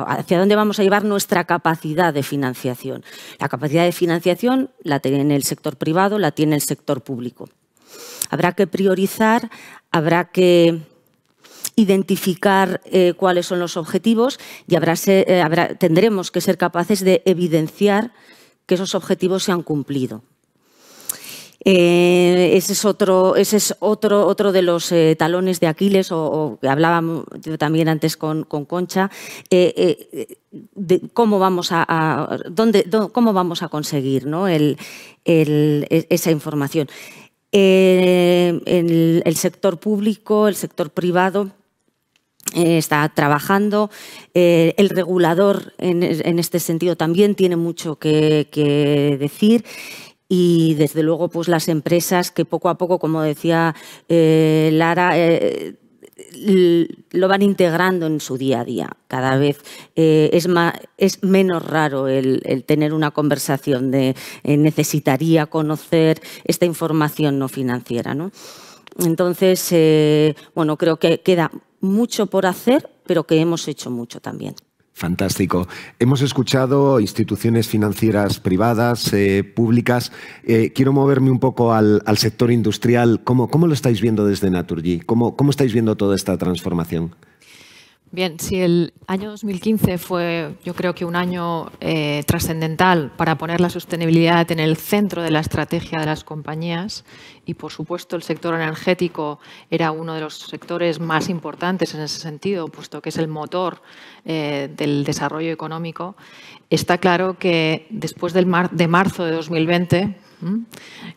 hacia dónde vamos a llevar nuestra capacidad de financiación. La capacidad de financiación la tiene el sector privado, la tiene el sector público. Habrá que priorizar, habrá que identificar eh, cuáles son los objetivos y eh, tendremos que ser capaces de evidenciar que esos objetivos se han cumplido. Eh, ese es otro, ese es otro, otro de los eh, talones de Aquiles, o, hablábamos yo también antes con, Concha. Eh, de cómo vamos a, cómo vamos a conseguir ¿no? E, esa información. el, sector público, el sector privado, está trabajando. el regulador, en, este sentido, también tiene mucho que decir y desde luego pues las empresas que poco a poco, como decía eh, Lara, eh, lo van integrando en su día a día. Cada vez eh, es, menos raro el, tener una conversación de necesitaría conocer esta información no financiera. ¿no? Entonces, bueno, creo que queda mucho por hacer, pero que hemos hecho mucho también. Fantástico. Hemos escuchado instituciones financieras privadas, eh, públicas. Eh, quiero moverme un poco al, sector industrial. ¿Cómo, lo estáis viendo desde Naturgy? ¿Cómo estáis viendo toda esta transformación? Bien, si el año 2015 fue, yo creo que un año eh, trascendental para poner la sostenibilidad en el centro de la estrategia de las compañías y, por supuesto, el sector energético era uno de los sectores más importantes en ese sentido, puesto que es el motor eh, del desarrollo económico, Está claro que después del de marzo de 2020,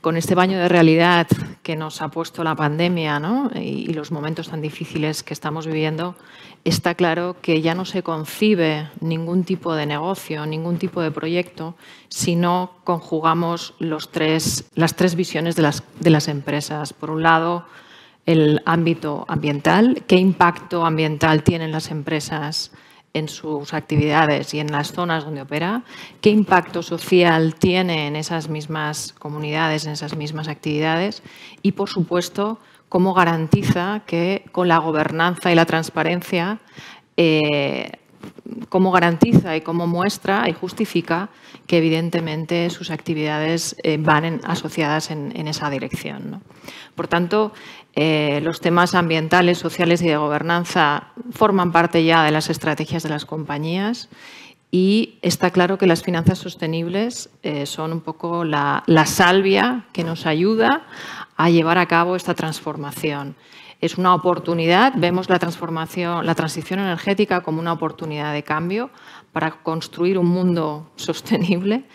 con este baño de realidad que nos ha puesto la pandemia y, los momentos tan difíciles que estamos viviendo, está claro que ya no se concibe ningún tipo de negocio, ningún tipo de proyecto, si no conjugamos las tres visiones de las empresas. Por un lado, el ámbito ambiental, qué impacto ambiental tienen las empresas en sus actividades y en las zonas donde opera, qué impacto social tiene en esas mismas comunidades, en esas mismas actividades y, por supuesto, cómo garantiza que con la gobernanza y la transparencia eh, cómo garantiza y cómo muestra y justifica que evidentemente sus actividades eh, van asociadas en, esa dirección. Por tanto, eh, los temas ambientales, sociales y de gobernanza forman parte ya de las estrategias de las compañías y está claro que las finanzas sostenibles eh, son un poco la salvia que nos ayuda a llevar a cabo esta transformación es una oportunidad, vemos la transformación, la transición energética como una oportunidad de cambio para construir un mundo sostenible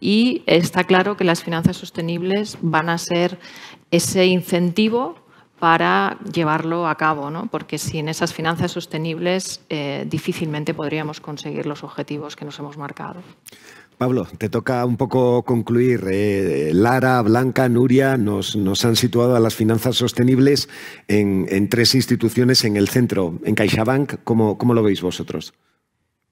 y está claro que las finanzas sostenibles van a ser ese incentivo para llevarlo a cabo, ¿no? porque sin esas finanzas sostenibles eh, difícilmente podríamos conseguir los objetivos que nos hemos marcado. Pablo, te toca un poco concluir. Eh, Lara, Blanca, Nuria nos, han situado a las finanzas sostenibles en, tres instituciones en el centro, en CaixaBank. ¿Cómo, cómo lo veis vosotros?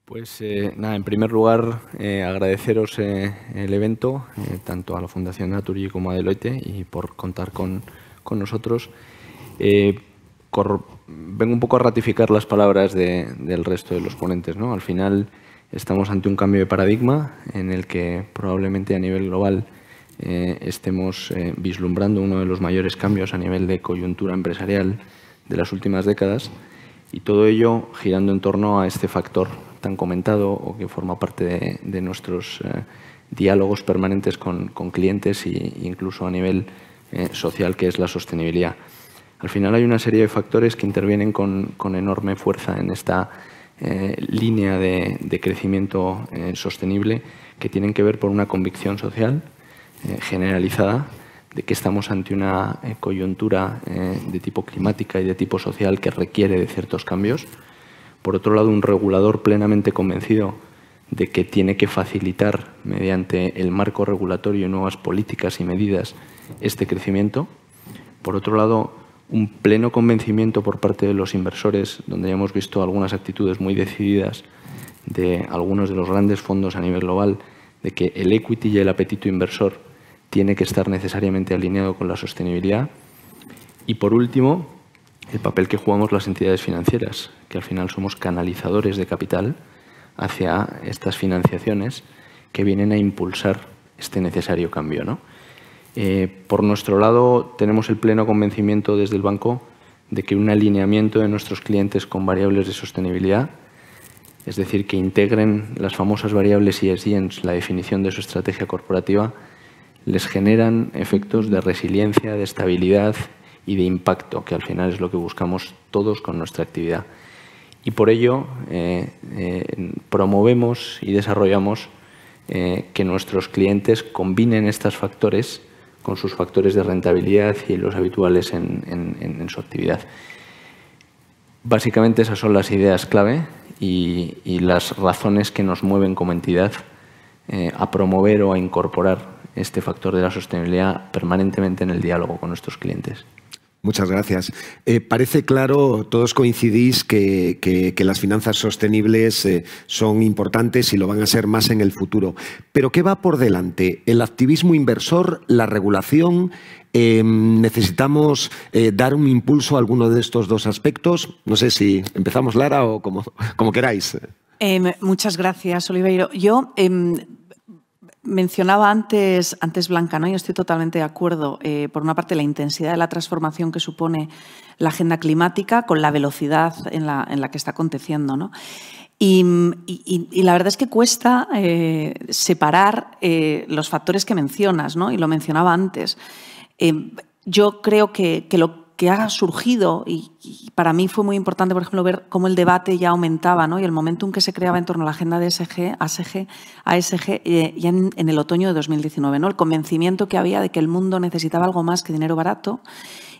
Pues eh, nada, en primer lugar eh, agradeceros el evento, tanto a la Fundación Naturgy como a Deloitte, y por contar con, nosotros. vengo un poco a ratificar las palabras del resto de los ponentes. ¿no? Al final estamos ante un cambio de paradigma en el que probablemente a nivel global eh, estemos eh, vislumbrando uno de los mayores cambios a nivel de coyuntura empresarial de las últimas décadas y todo ello girando en torno a este factor tan comentado o que forma parte de, nuestros eh, diálogos permanentes con, clientes e incluso a nivel social que es la sostenibilidad. Al final hay una serie de factores que intervienen con, con enorme fuerza en esta eh, línea de, crecimiento eh, sostenible que tienen que ver por una convicción social eh, generalizada de que estamos ante una coyuntura de tipo climática y de tipo social que requiere de ciertos cambios. Por otro lado, un regulador plenamente convencido de que tiene que facilitar mediante el marco regulatorio y nuevas políticas y medidas este crecimiento. Por otro lado, un pleno convencimiento por parte de los inversores, donde ya hemos visto algunas actitudes muy decididas de algunos de los grandes fondos a nivel global, de que el equity y el apetito inversor tiene que estar necesariamente alineado con la sostenibilidad. Y por último, el papel que jugamos las entidades financieras, que al final somos canalizadores de capital hacia estas financiaciones que vienen a impulsar este necesario cambio. ¿no? Eh, por nuestro lado, tenemos el pleno convencimiento desde el banco de que un alineamiento de nuestros clientes con variables de sostenibilidad, es decir, que integren las famosas variables ESG en la definición de su estrategia corporativa, les generan efectos de resiliencia, de estabilidad y de impacto, que al final es lo que buscamos todos con nuestra actividad. Y por ello eh, eh, promovemos y desarrollamos que nuestros clientes combinen estos factores con sus factores de rentabilidad y los habituales en, su actividad. Básicamente esas son las ideas clave y, las razones que nos mueven como entidad eh, a promover o a incorporar este factor de la sostenibilidad permanentemente en el diálogo con nuestros clientes. Muchas gracias. Eh, parece claro, todos coincidís que, las finanzas sostenibles eh, son importantes y lo van a ser más en el futuro. Pero ¿qué va por delante? ¿El activismo inversor, la regulación? Em, ¿Necesitamos eh, dar un impulso a alguno de estos dos aspectos? No sé si empezamos, Lara, o como, como queráis. Em, muchas gracias, Oliveiro. Yo em, Mencionaba antes, antes Blanca, ¿no? yo estoy totalmente de acuerdo, eh, por una parte, la intensidad de la transformación que supone la agenda climática con la velocidad en la, en la que está aconteciendo. ¿no? Y, la verdad es que cuesta eh, separar eh, los factores que mencionas, ¿no? y lo mencionaba antes. yo creo que, que que ha surgido y, para mí fue muy importante, por ejemplo, ver cómo el debate ya aumentaba y el en que se creaba en torno a la agenda de SG, ASG, ASG eh, ya en, en, el otoño de 2019, ¿no? el convencimiento que había de que el mundo necesitaba algo más que dinero barato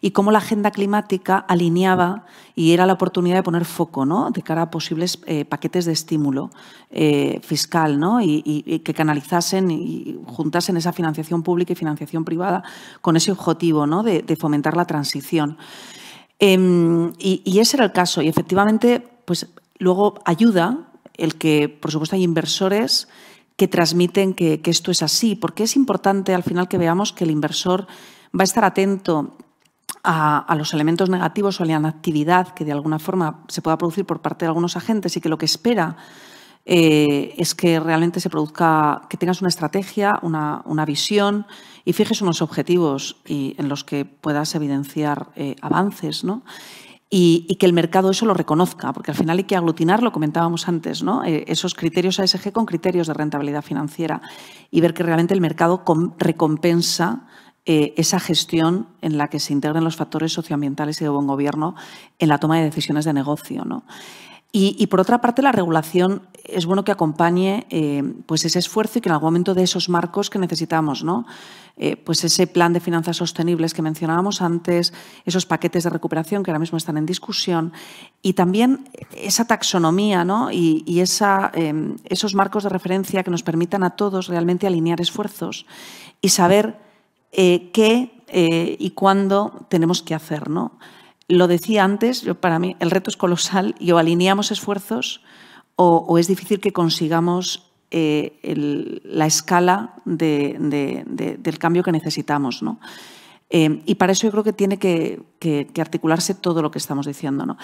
y cómo la agenda climática alineaba y era la oportunidad de poner foco ¿no? de cara a posibles eh, paquetes de estímulo eh, fiscal ¿no? y, que canalizasen y juntasen esa financiación pública y financiación privada con ese objetivo ¿no? de, fomentar la transición. Em, y, ese era el caso. Y efectivamente, pues luego ayuda el que, por supuesto, hay inversores que transmiten que, esto es así, porque es importante al final que veamos que el inversor va a estar atento a, los elementos negativos o a la inactividad que de alguna forma se pueda producir por parte de algunos agentes y que lo que espera eh, es que realmente se produzca, que tengas una estrategia, una, visión y fijes unos objetivos en los que puedas evidenciar eh, avances, Y, que el mercado eso lo reconozca, porque al final hay que aglutinar, lo comentábamos antes, ¿no? Eh, esos criterios ASG con criterios de rentabilidad financiera y ver que realmente el mercado recompensa eh, esa gestión en la que se integren los factores socioambientales y de buen gobierno en la toma de decisiones de negocio. ¿no? Y, por otra parte, la regulación es bueno que acompañe eh, pues ese esfuerzo y que en algún momento de esos marcos que necesitamos, ¿no? Eh, pues ese plan de finanzas sostenibles que mencionábamos antes, esos paquetes de recuperación que ahora mismo están en discusión, y también esa taxonomía ¿no? y, em, esos marcos de referencia que nos permitan a todos realmente alinear esfuerzos y saber eh, qué eh, y cuándo tenemos que hacer. ¿no? Lo decía antes, yo, para mí el reto es colosal y o alineamos esfuerzos o, es difícil que consigamos eh, la escala del cambio que necesitamos. ¿no? Em, y para eso yo creo que tiene que, articularse todo lo que estamos diciendo. ¿no?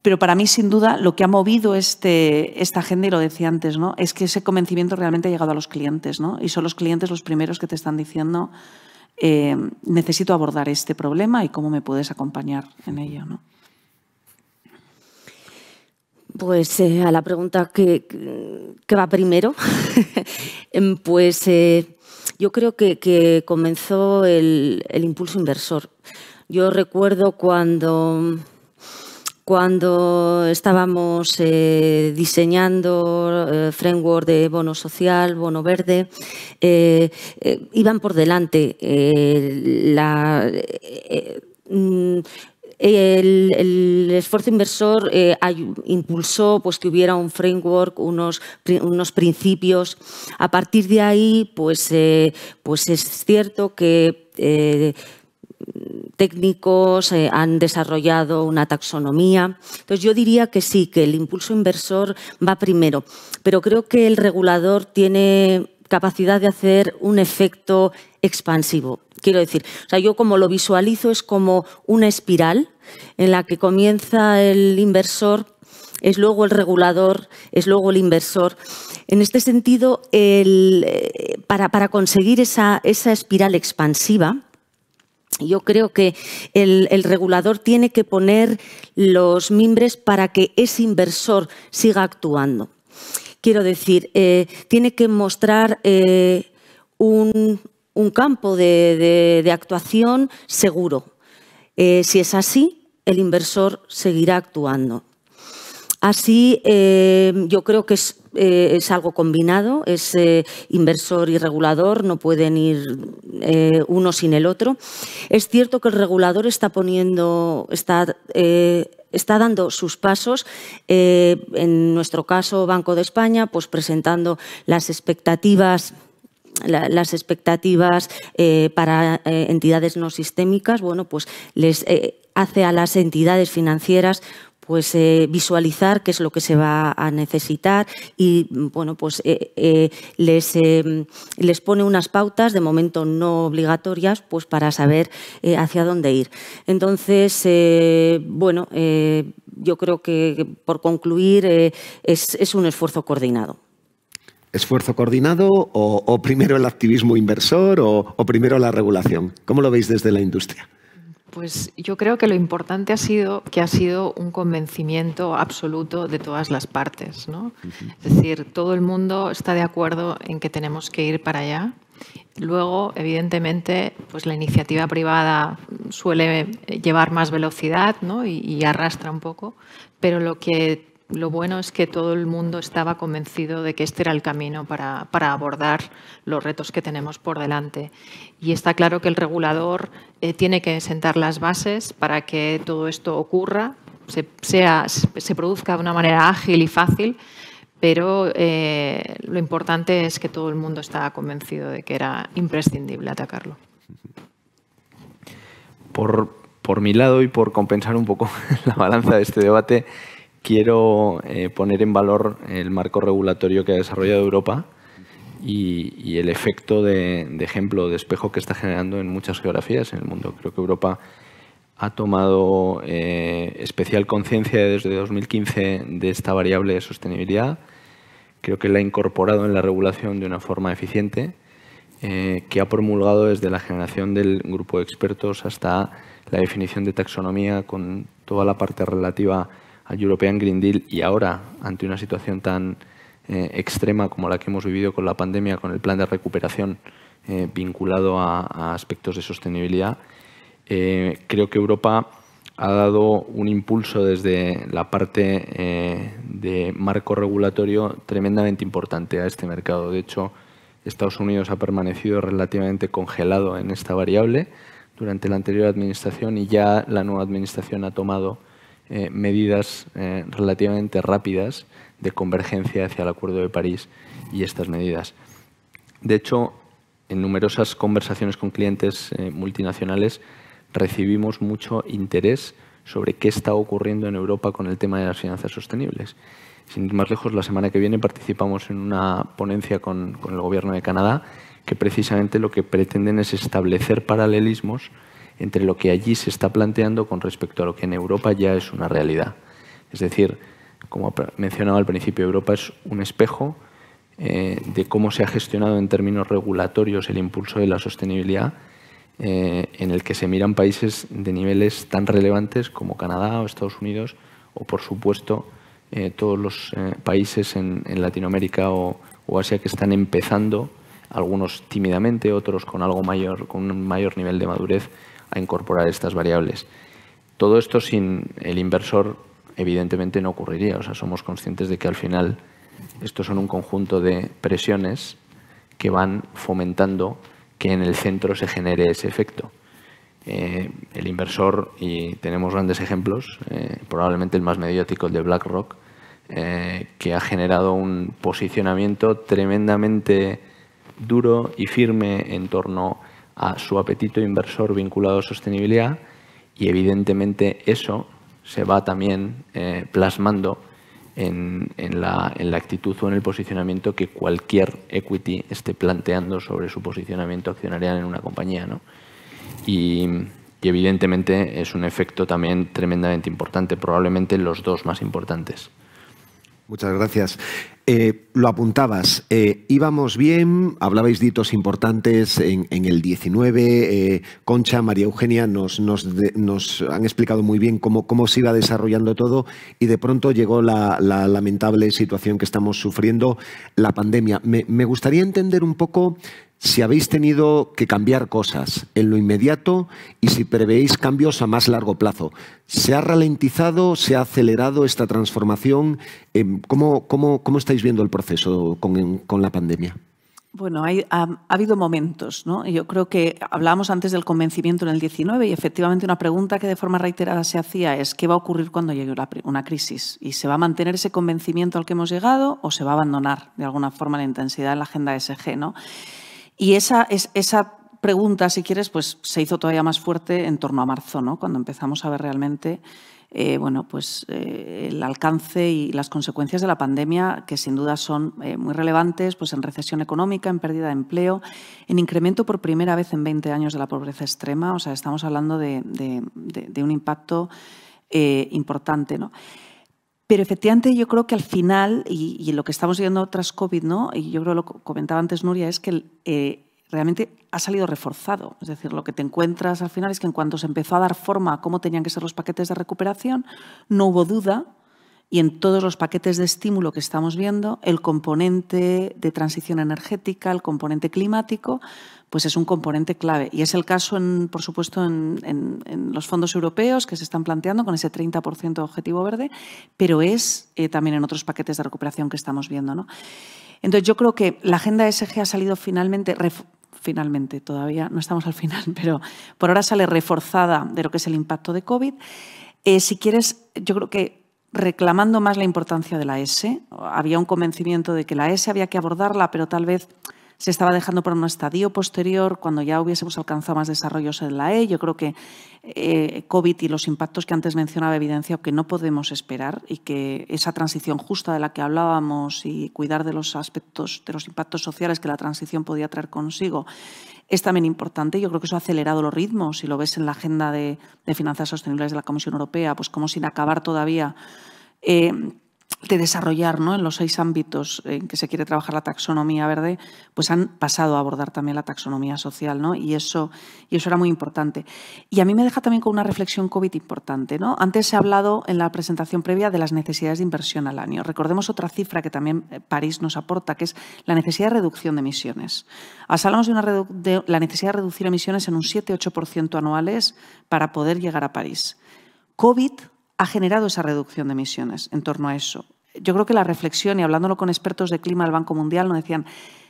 Pero para mí, sin duda, lo que ha movido este, esta agenda, y lo decía antes, ¿no? es que ese convencimiento realmente ha llegado a los clientes. ¿no? Y son los clientes los primeros que te están diciendo, em, necesito abordar este problema y cómo me puedes acompañar en ello. Pues eh, a la pregunta que, va primero, em, pues eh, yo creo que, que comenzó el, el, impulso inversor. Yo recuerdo cuando, cuando estábamos eh, diseñando eh, framework de bono social, bono verde, eh, iban por delante la mm, el, esfuerzo inversor eh, impulsó pues, que hubiera un framework, unos, unos principios. A partir de ahí, pues, eh, pues es cierto que eh, técnicos han desarrollado una taxonomía. Entonces yo diría que sí, que el impulso inversor va primero, pero creo que el regulador tiene capacidad de hacer un efecto expansivo. Quiero decir, o sea, yo como lo visualizo es como una espiral en la que comienza el inversor, es luego el regulador, es luego el inversor. En este sentido, eh, para, conseguir esa, espiral expansiva, yo creo que el, el, regulador tiene que poner los mimbres para que ese inversor siga actuando. Quiero decir, eh, tiene que mostrar eh, un, campo de, actuación seguro. Eh, si es así, el inversor seguirá actuando. Así, yo creo que es eh, es algo combinado, es eh, inversor y regulador, no pueden ir eh, uno sin el otro. Es cierto que el regulador está poniendo, está está dando sus pasos, en nuestro caso Banco de España, pues presentando las expectativas las expectativas para entidades no sistémicas, bueno, pues les hace a las entidades financieras pues eh, visualizar qué es lo que se va a necesitar y bueno pues eh, eh, les, les pone unas pautas de momento no obligatorias pues para saber hacia dónde ir entonces bueno yo creo que por concluir es, un esfuerzo coordinado ¿Esfuerzo coordinado o, primero el activismo inversor o, o primero la regulación? ¿Cómo lo veis desde la industria? Pues yo creo que lo importante ha sido que ha sido un convencimiento absoluto de todas las partes. Es decir, todo el mundo está de acuerdo en que tenemos que ir para allá. Luego, evidentemente, pues la iniciativa privada suele llevar más velocidad ¿no? y, y arrastra un poco, pero lo que lo bueno es que todo el mundo estaba convencido de que este era el camino para, abordar los retos que tenemos por delante. Y está claro que el regulador eh, tiene que sentar las bases para que todo esto ocurra, se, sea, se produzca de una manera ágil y fácil, pero eh, lo importante es que todo el mundo estaba convencido de que era imprescindible atacarlo. por mi lado y por compensar un poco la balanza de este debate, quiero eh, poner en valor el marco regulatorio que ha desarrollado Europa y, el efecto de, de, ejemplo, de espejo que está generando en muchas geografías en el mundo. Creo que Europa ha tomado eh, especial conciencia desde 2015 de esta variable de sostenibilidad. Creo que la ha incorporado en la regulación de una forma eficiente, eh, que ha promulgado desde la generación del grupo de expertos hasta la definición de taxonomía con toda la parte relativa al European Green Deal y ahora ante una situación tan eh, extrema como la que hemos vivido con la pandemia, con el plan de recuperación eh, vinculado a, aspectos de sostenibilidad, eh, creo que Europa ha dado un impulso desde la parte de marco regulatorio tremendamente importante a este mercado. De hecho, Estados Unidos ha permanecido relativamente congelado en esta variable durante la anterior administración y ya la nueva administración ha tomado eh, medidas eh, relativamente rápidas de convergencia hacia el Acuerdo de París y estas medidas. De hecho, en numerosas conversaciones con clientes eh, multinacionales recibimos mucho interés sobre qué está ocurriendo en Europa con el tema de las finanzas sostenibles. Sin ir más lejos, la semana que viene participamos en una ponencia con el Gobierno de Canadá que precisamente lo que pretenden es establecer paralelismos entre lo que allí se está planteando con respecto a lo que en Europa ya es una realidad. Es decir, como mencionaba al principio, Europa es un espejo eh, de cómo se ha gestionado en términos regulatorios el impulso de la sostenibilidad, eh, en el que se miran países de niveles tan relevantes como Canadá o Estados Unidos, o por supuesto eh, todos los países en, Latinoamérica o, o Asia que están empezando, algunos tímidamente, otros con algo mayor, con un mayor nivel de madurez, incorporar estas variables. Todo esto sin el inversor evidentemente no ocurriría. O sea, somos conscientes de que al final estos son un conjunto de presiones que van fomentando que en el centro se genere ese efecto. Eh, el inversor, y tenemos grandes ejemplos, eh, probablemente el más mediático, el de BlackRock, eh, que ha generado un posicionamiento tremendamente duro y firme en torno a a su apetito inversor vinculado a sostenibilidad y evidentemente eso se va también eh, plasmando en, la, actitud o en el posicionamiento que cualquier equity esté planteando sobre su posicionamiento accionarial en una compañía. ¿no? y evidentemente es un efecto también tremendamente importante, probablemente los dos más importantes. Muchas gracias. Eh, lo apuntabas, eh, íbamos bien, hablabais de hitos importantes en, el 19, eh, Concha, María Eugenia nos, han explicado muy bien cómo, se iba desarrollando todo y de pronto llegó la, lamentable situación que estamos sufriendo, la pandemia. me gustaría entender un poco si habéis tenido que cambiar cosas en lo inmediato y si prevéis cambios a más largo plazo. ¿Se ha ralentizado, se ha acelerado esta transformación? Em, ¿Cómo, cómo, estáis viendo el proceso con, la pandemia? Bueno, ha, habido momentos, ¿no? Yo creo que hablábamos antes del convencimiento en el 19 y efectivamente una pregunta que de forma reiterada se hacía es ¿qué va a ocurrir cuando llegue una crisis? ¿Y se va a mantener ese convencimiento al que hemos llegado o se va a abandonar de alguna forma la intensidad en la agenda ESG? ¿no? Y esa, es, esa pregunta, si quieres, pues se hizo todavía más fuerte en torno a marzo, ¿no? cuando empezamos a ver realmente eh, bueno, pues, eh, el alcance y las consecuencias de la pandemia, que sin duda son eh, muy relevantes pues, en recesión económica, en pérdida de empleo, en incremento por primera vez en 20 años de la pobreza extrema. O sea, estamos hablando de, de un impacto importante. ¿no? Pero efectivamente yo creo que al final, y, lo que estamos viendo tras COVID, ¿no? y yo creo que lo comentaba antes Nuria, es que eh, realmente ha salido reforzado. Es decir, lo que te encuentras al final es que en cuanto se empezó a dar forma a cómo tenían que ser los paquetes de recuperación, no hubo duda y en todos los paquetes de estímulo que estamos viendo, el componente de transición energética, el componente climático, pues es un componente clave. Y es el caso, por supuesto, en, los fondos europeos que se están planteando con ese 30% objetivo verde, pero es eh, también en otros paquetes de recuperación que estamos viendo. ¿no? Entonces, yo creo que la agenda SG ha salido finalmente, finalmente todavía no estamos al final, pero por ahora sale reforzada de lo que es el impacto de COVID. Eh, si quieres, yo creo que reclamando más la importancia de la S. Había un convencimiento de que la S había que abordarla, pero tal vez se estaba dejando para un estadio posterior, cuando ya hubiésemos alcanzado más desarrollos en la E. Yo creo que eh, COVID y los impactos que antes mencionaba evidencia que no podemos esperar y que esa transición justa de la que hablábamos y cuidar de los aspectos, de los impactos sociales que la transición podía traer consigo, es también importante. Yo creo que eso ha acelerado los ritmos. Si lo ves en la agenda de, finanzas sostenibles de la Comisión Europea, pues como sin acabar todavía. Eh, de desarrollar en los seis ámbitos en que se quiere trabajar la taxonomía verde, pues han pasado a abordar también la taxonomía social, ¿no? Y eso, y eso era muy importante. Y a mí me deja también con una reflexión COVID importante, ¿no? Antes se ha hablado en la presentación previa de las necesidades de inversión al año. Recordemos otra cifra que también eh, París nos aporta, que es la necesidad de reducción de emisiones. hablamos de, una de la necesidad de reducir emisiones en un 7-8% anuales para poder llegar a París. COVID ha generado esa reducción de emisiones en torno a eso. Yo creo que la reflexión, y hablándolo con expertos de clima del Banco Mundial, nos decían,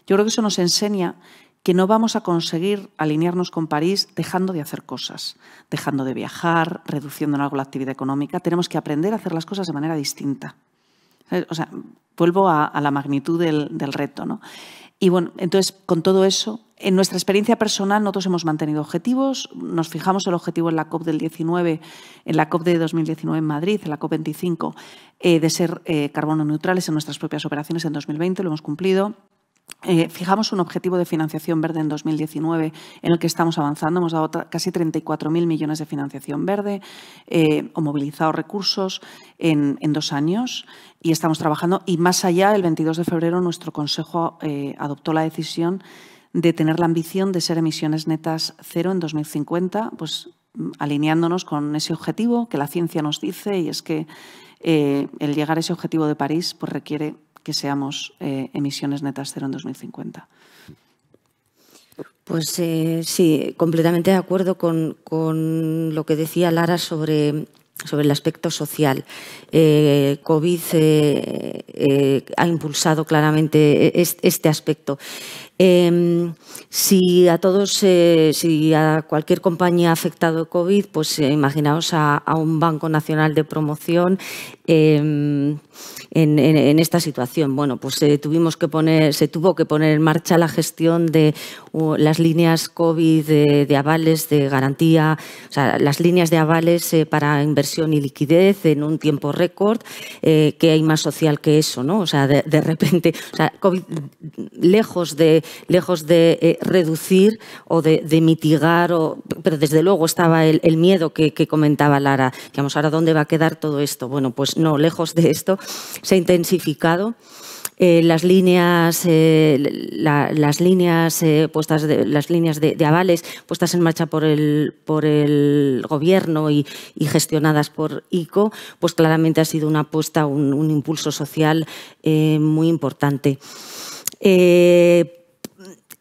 yo creo que eso nos enseña que no vamos a conseguir alinearnos con París dejando de hacer cosas, dejando de viajar, reduciendo en algo la actividad económica. Tenemos que aprender a hacer las cosas de manera distinta. O sea, vuelvo a, la magnitud del, del reto. ¿no? Y bueno, entonces, con todo eso, en nuestra experiencia personal, nosotros hemos mantenido objetivos. Nos fijamos el objetivo en la COP del 19, en la COP de 2019 en Madrid, en la COP 25, eh, de ser eh, carbono neutrales en nuestras propias operaciones en 2020. Lo hemos cumplido. Eh, fijamos un objetivo de financiación verde en 2019 en el que estamos avanzando. Hemos dado casi 34.000 millones de financiación verde o movilizado recursos en, dos años y estamos trabajando. Y más allá, el 22 de febrero, nuestro Consejo adoptó la decisión de tener la ambición de ser emisiones netas cero en 2050, pues mm, alineándonos con ese objetivo que la ciencia nos dice y es que eh, el llegar a ese objetivo de París pues requiere que seamos eh, emisiones netas cero en 2050. Pues eh, sí, completamente de acuerdo con, lo que decía Lara sobre, sobre el aspecto social. COVID ha impulsado claramente e-, este aspecto. Em, si a todos, eh, si a cualquier compañía afectado COVID, pues eh, imaginaos a, un Banco Nacional de Promoción em, en, esta situación. Bueno, pues eh, tuvimos que poner, se tuvo que poner en marcha la gestión de las líneas COVID de, avales de garantía, o sea, las líneas de avales para inversión y liquidez en un tiempo récord, que hay más social que eso, ¿no? O sea, de, repente, lejos de lejos de eh, reducir o de, mitigar, o, pero desde luego estaba el, miedo que, comentaba Lara. Digamos, ¿ahora dónde va a quedar todo esto? Bueno, pues no, lejos de esto se ha intensificado. Eh, las líneas, eh, las líneas puestas de, las líneas de, avales puestas en marcha por el, por el gobierno y, gestionadas por ICO, pues claramente ha sido una apuesta, un, un impulso social muy importante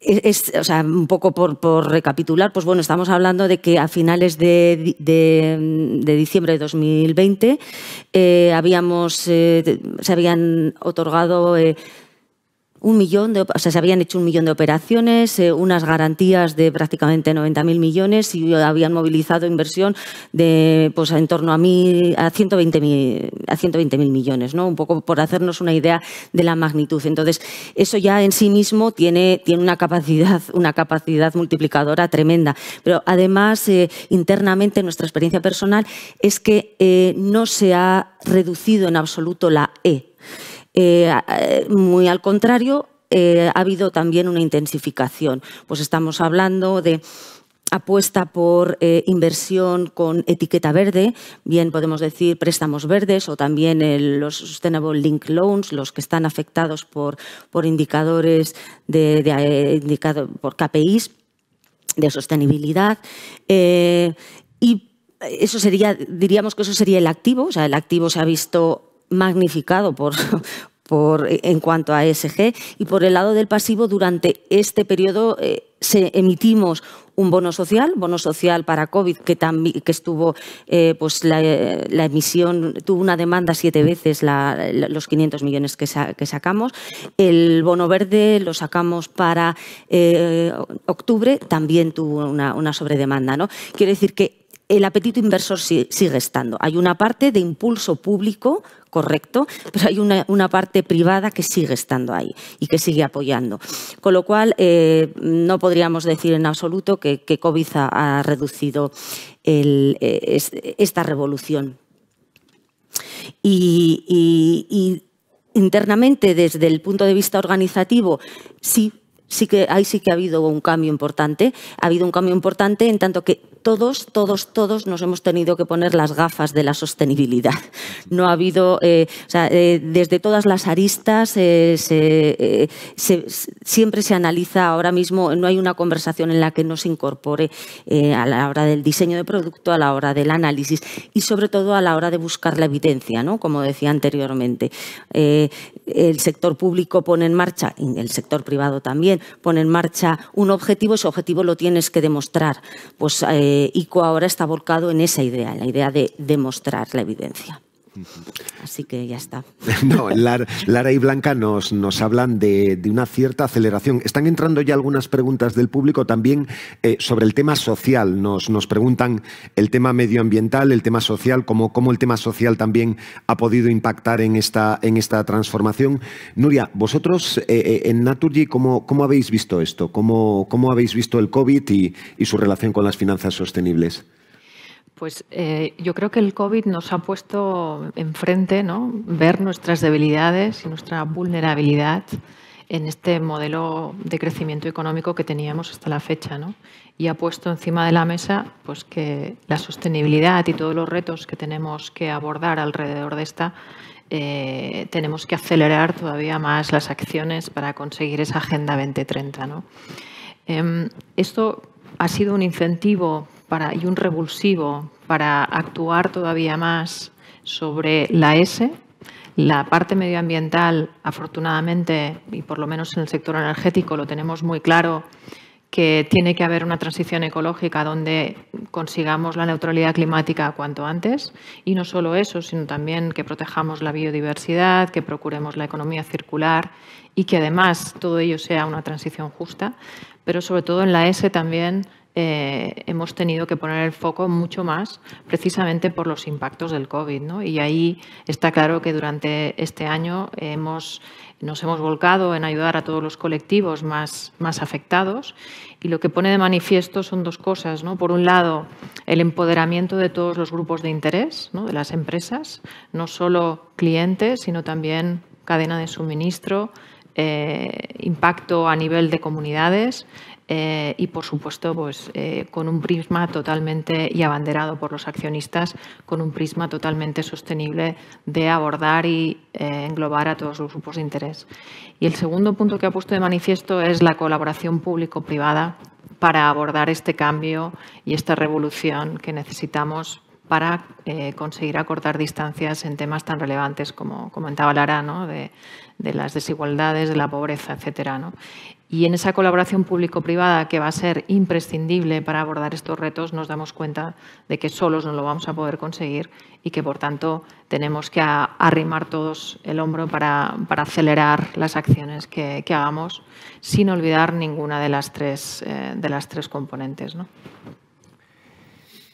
es, o sea, un poco por, recapitular, pues bueno, estamos hablando de que a finales de, diciembre de 2020 eh, habíamos, eh, se habían otorgado eh, un millón de, o sea, se habían hecho un millón de operaciones, eh, unas garantías de prácticamente 90.000 millones y habían movilizado inversión de pues, en torno a, a 120.000 a millones, ¿no? un poco por hacernos una idea de la magnitud. Entonces, eso ya en sí mismo tiene, tiene una, capacidad, una capacidad multiplicadora tremenda. Pero además, eh, internamente, nuestra experiencia personal es que eh, no se ha reducido en absoluto la E eh, eh, muy al contrario, eh, ha habido también una intensificación. Pues estamos hablando de apuesta por inversión con etiqueta verde, bien podemos decir préstamos verdes o también los Sustainable Link Loans, los que están afectados por, por indicadores de, indicado, por KPIs de sostenibilidad. y eso sería, diríamos que eso sería el activo, o sea, el activo se ha visto magnificado por, por, eh, en cuanto a ESG. Y por el lado del pasivo, durante este periodo eh, se emitimos un bono social, bono social para COVID, que, que estuvo, eh, pues la, emisión tuvo una demanda siete veces los 500 millones que, sacamos. El bono verde lo sacamos para octubre, también tuvo una, sobredemanda. ¿no? Quiero decir que el apetito inversor sigue estando. Hay una parte de impulso público correcto, pero hay una, parte privada que sigue estando ahí y que sigue apoyando. Con lo cual, eh, no podríamos decir en absoluto que, COVID ha, reducido eh, esta revolución. y, internamente, desde el punto de vista organizativo, sí, sí que, ahí sí que ha habido un cambio importante. Ha habido un cambio importante en tanto que todos, todos, todos nos hemos tenido que poner las gafas de la sostenibilidad. No ha habido, eh, eh, desde todas las aristas eh, siempre se analiza ahora mismo, no hay una conversación en la que no se incorpore a la hora del diseño de producto, a la hora del análisis y sobre todo a la hora de buscar la evidencia, ¿no? como decía anteriormente. el sector público pone en marcha, el sector privado también, pone en marcha un objetivo, ese objetivo lo tienes que demostrar. Pues ICO eh, ahora está volcado en esa idea, en la idea de demostrar la evidencia. Así que ya está. No, Lara, y Blanca nos, nos hablan de, una cierta aceleración. Están entrando ya algunas preguntas del público también eh, sobre el tema social. Nos, nos preguntan el tema medioambiental, el tema social, cómo, el tema social también ha podido impactar en esta, en esta transformación. Nuria, vosotros eh, eh, en Naturgy, ¿cómo, habéis visto esto? ¿Cómo, habéis visto el COVID y su relación con las finanzas sostenibles? Pues eh, yo creo que el COVID nos ha puesto enfrente, ¿no? Ver nuestras debilidades y nuestra vulnerabilidad en este modelo de crecimiento económico que teníamos hasta la fecha, ¿no? Y ha puesto encima de la mesa, pues que la sostenibilidad y todos los retos que tenemos que abordar alrededor de esta eh, tenemos que acelerar todavía más las acciones para conseguir esa Agenda 2030. ¿no? Em, esto ha sido un incentivo y un revulsivo para actuar todavía más sobre la S. La parte medioambiental, afortunadamente, y por lo menos en el sector energético lo tenemos muy claro, que tiene que haber una transición ecológica donde consigamos la neutralidad climática cuanto antes. Y no solo eso, sino también que protejamos la biodiversidad, que procuremos la economía circular y que además todo ello sea una transición justa. Pero sobre todo en la S también eh, hemos tenido que poner el foco mucho más precisamente por los impactos del COVID. ¿no? Y ahí está claro que durante este año nos hemos volcado en ayudar a todos los colectivos más, afectados y lo que pone de manifiesto son dos cosas. ¿no? Por un lado, el empoderamiento de todos los grupos de interés, ¿no? de las empresas, no solo clientes, sino también cadena de suministro, eh, impacto a nivel de comunidades eh, y, por supuesto, pues, eh, con un prisma totalmente y abanderado por los accionistas, con un prisma totalmente sostenible de abordar y englobar a todos los grupos de interés. Y el segundo punto que ha puesto de manifiesto es la colaboración público-privada para abordar este cambio y esta revolución que necesitamos para eh, conseguir acortar distancias en temas tan relevantes como comentaba Lara, ¿no? de, las desigualdades, de la pobreza, etcétera. Y en esa colaboración público-privada que va a ser imprescindible para abordar estos retos, nos damos cuenta de que solos no lo vamos a poder conseguir y que, por tanto, tenemos que arrimar todos el hombro para, acelerar las acciones que, hagamos sin olvidar ninguna de las tres, eh, de las tres componentes.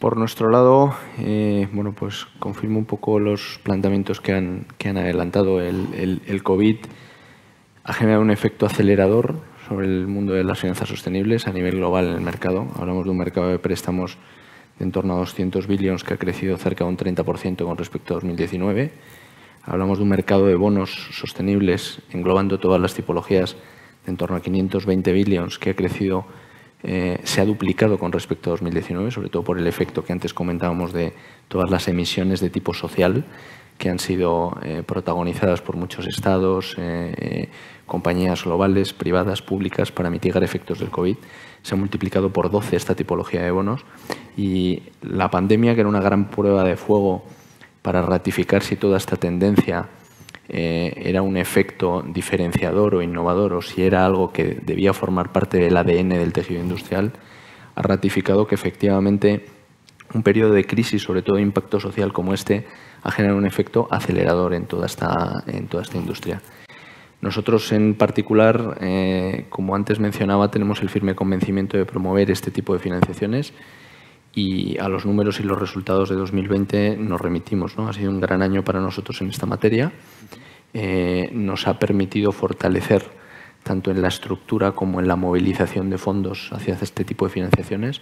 Por nuestro lado, eh, bueno, pues confirmo un poco los planteamientos que han, que han adelantado. El, el, el, COVID ha generado un efecto acelerador sobre el mundo de las finanzas sostenibles a nivel global en el mercado. Hablamos de un mercado de préstamos de en torno a 200 billones que ha crecido cerca de un 30% con respecto a 2019. Hablamos de un mercado de bonos sostenibles englobando todas las tipologías de en torno a 520 billones que ha crecido eh, se ha duplicado con respecto a 2019, sobre todo por el efecto que antes comentábamos de todas las emisiones de tipo social que han sido eh, protagonizadas por muchos estados, eh, compañías globales, privadas, públicas, para mitigar efectos del COVID. Se ha multiplicado por 12 esta tipología de bonos y la pandemia, que era una gran prueba de fuego para ratificar si toda esta tendencia eh, era un efecto diferenciador o innovador o si era algo que debía formar parte del ADN del tejido industrial, ha ratificado que efectivamente un periodo de crisis, sobre todo de impacto social como este, ha generado un efecto acelerador en toda esta, en toda esta industria. Nosotros en particular, eh, como antes mencionaba, tenemos el firme convencimiento de promover este tipo de financiaciones y a los números y los resultados de 2020 nos remitimos. Ha sido un gran año para nosotros en esta materia. Eh, nos ha permitido fortalecer tanto en la estructura como en la movilización de fondos hacia este tipo de financiaciones.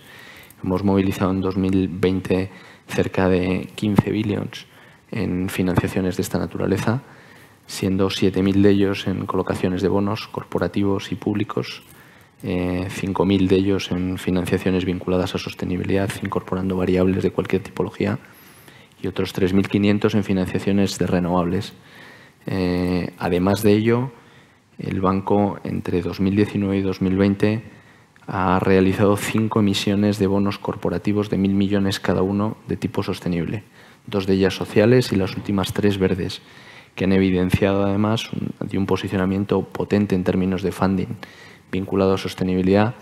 Hemos movilizado en 2020 cerca de 15 billions en financiaciones de esta naturaleza, siendo 7.000 de ellos en colocaciones de bonos corporativos y públicos, eh, 5.000 de ellos en financiaciones vinculadas a sostenibilidad, incorporando variables de cualquier tipología, y otros 3.500 en financiaciones de renovables. Eh, además de ello, el banco entre 2019 y 2020 ha realizado cinco emisiones de bonos corporativos de mil millones cada uno de tipo sostenible, dos de ellas sociales y las últimas tres verdes, que han evidenciado además de un posicionamiento potente en términos de funding vinculado a sostenibilidad,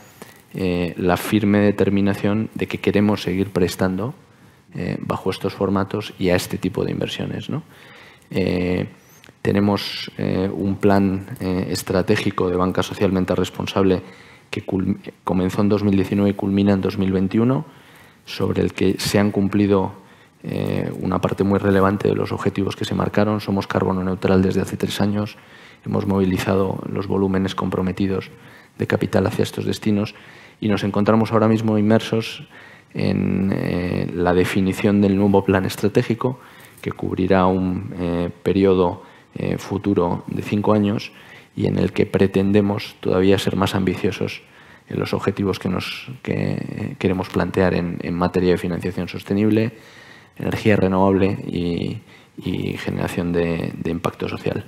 eh, la firme determinación de que queremos seguir prestando eh, bajo estos formatos y a este tipo de inversiones. Eh, tenemos un plan estratégico de banca socialmente responsable que comenzó en 2019 y culmina en 2021, sobre el que se han cumplido una parte muy relevante de los objetivos que se marcaron. Somos carbono neutral desde hace tres años, hemos movilizado los volúmenes comprometidos de capital hacia estos destinos y nos encontramos ahora mismo inmersos en eh, la definición del nuevo plan estratégico que cubrirá un eh, periodo eh, futuro de cinco años y en el que pretendemos todavía ser más ambiciosos en los objetivos que, nos, queremos plantear en, materia de financiación sostenible, energía renovable y, generación de impacto social.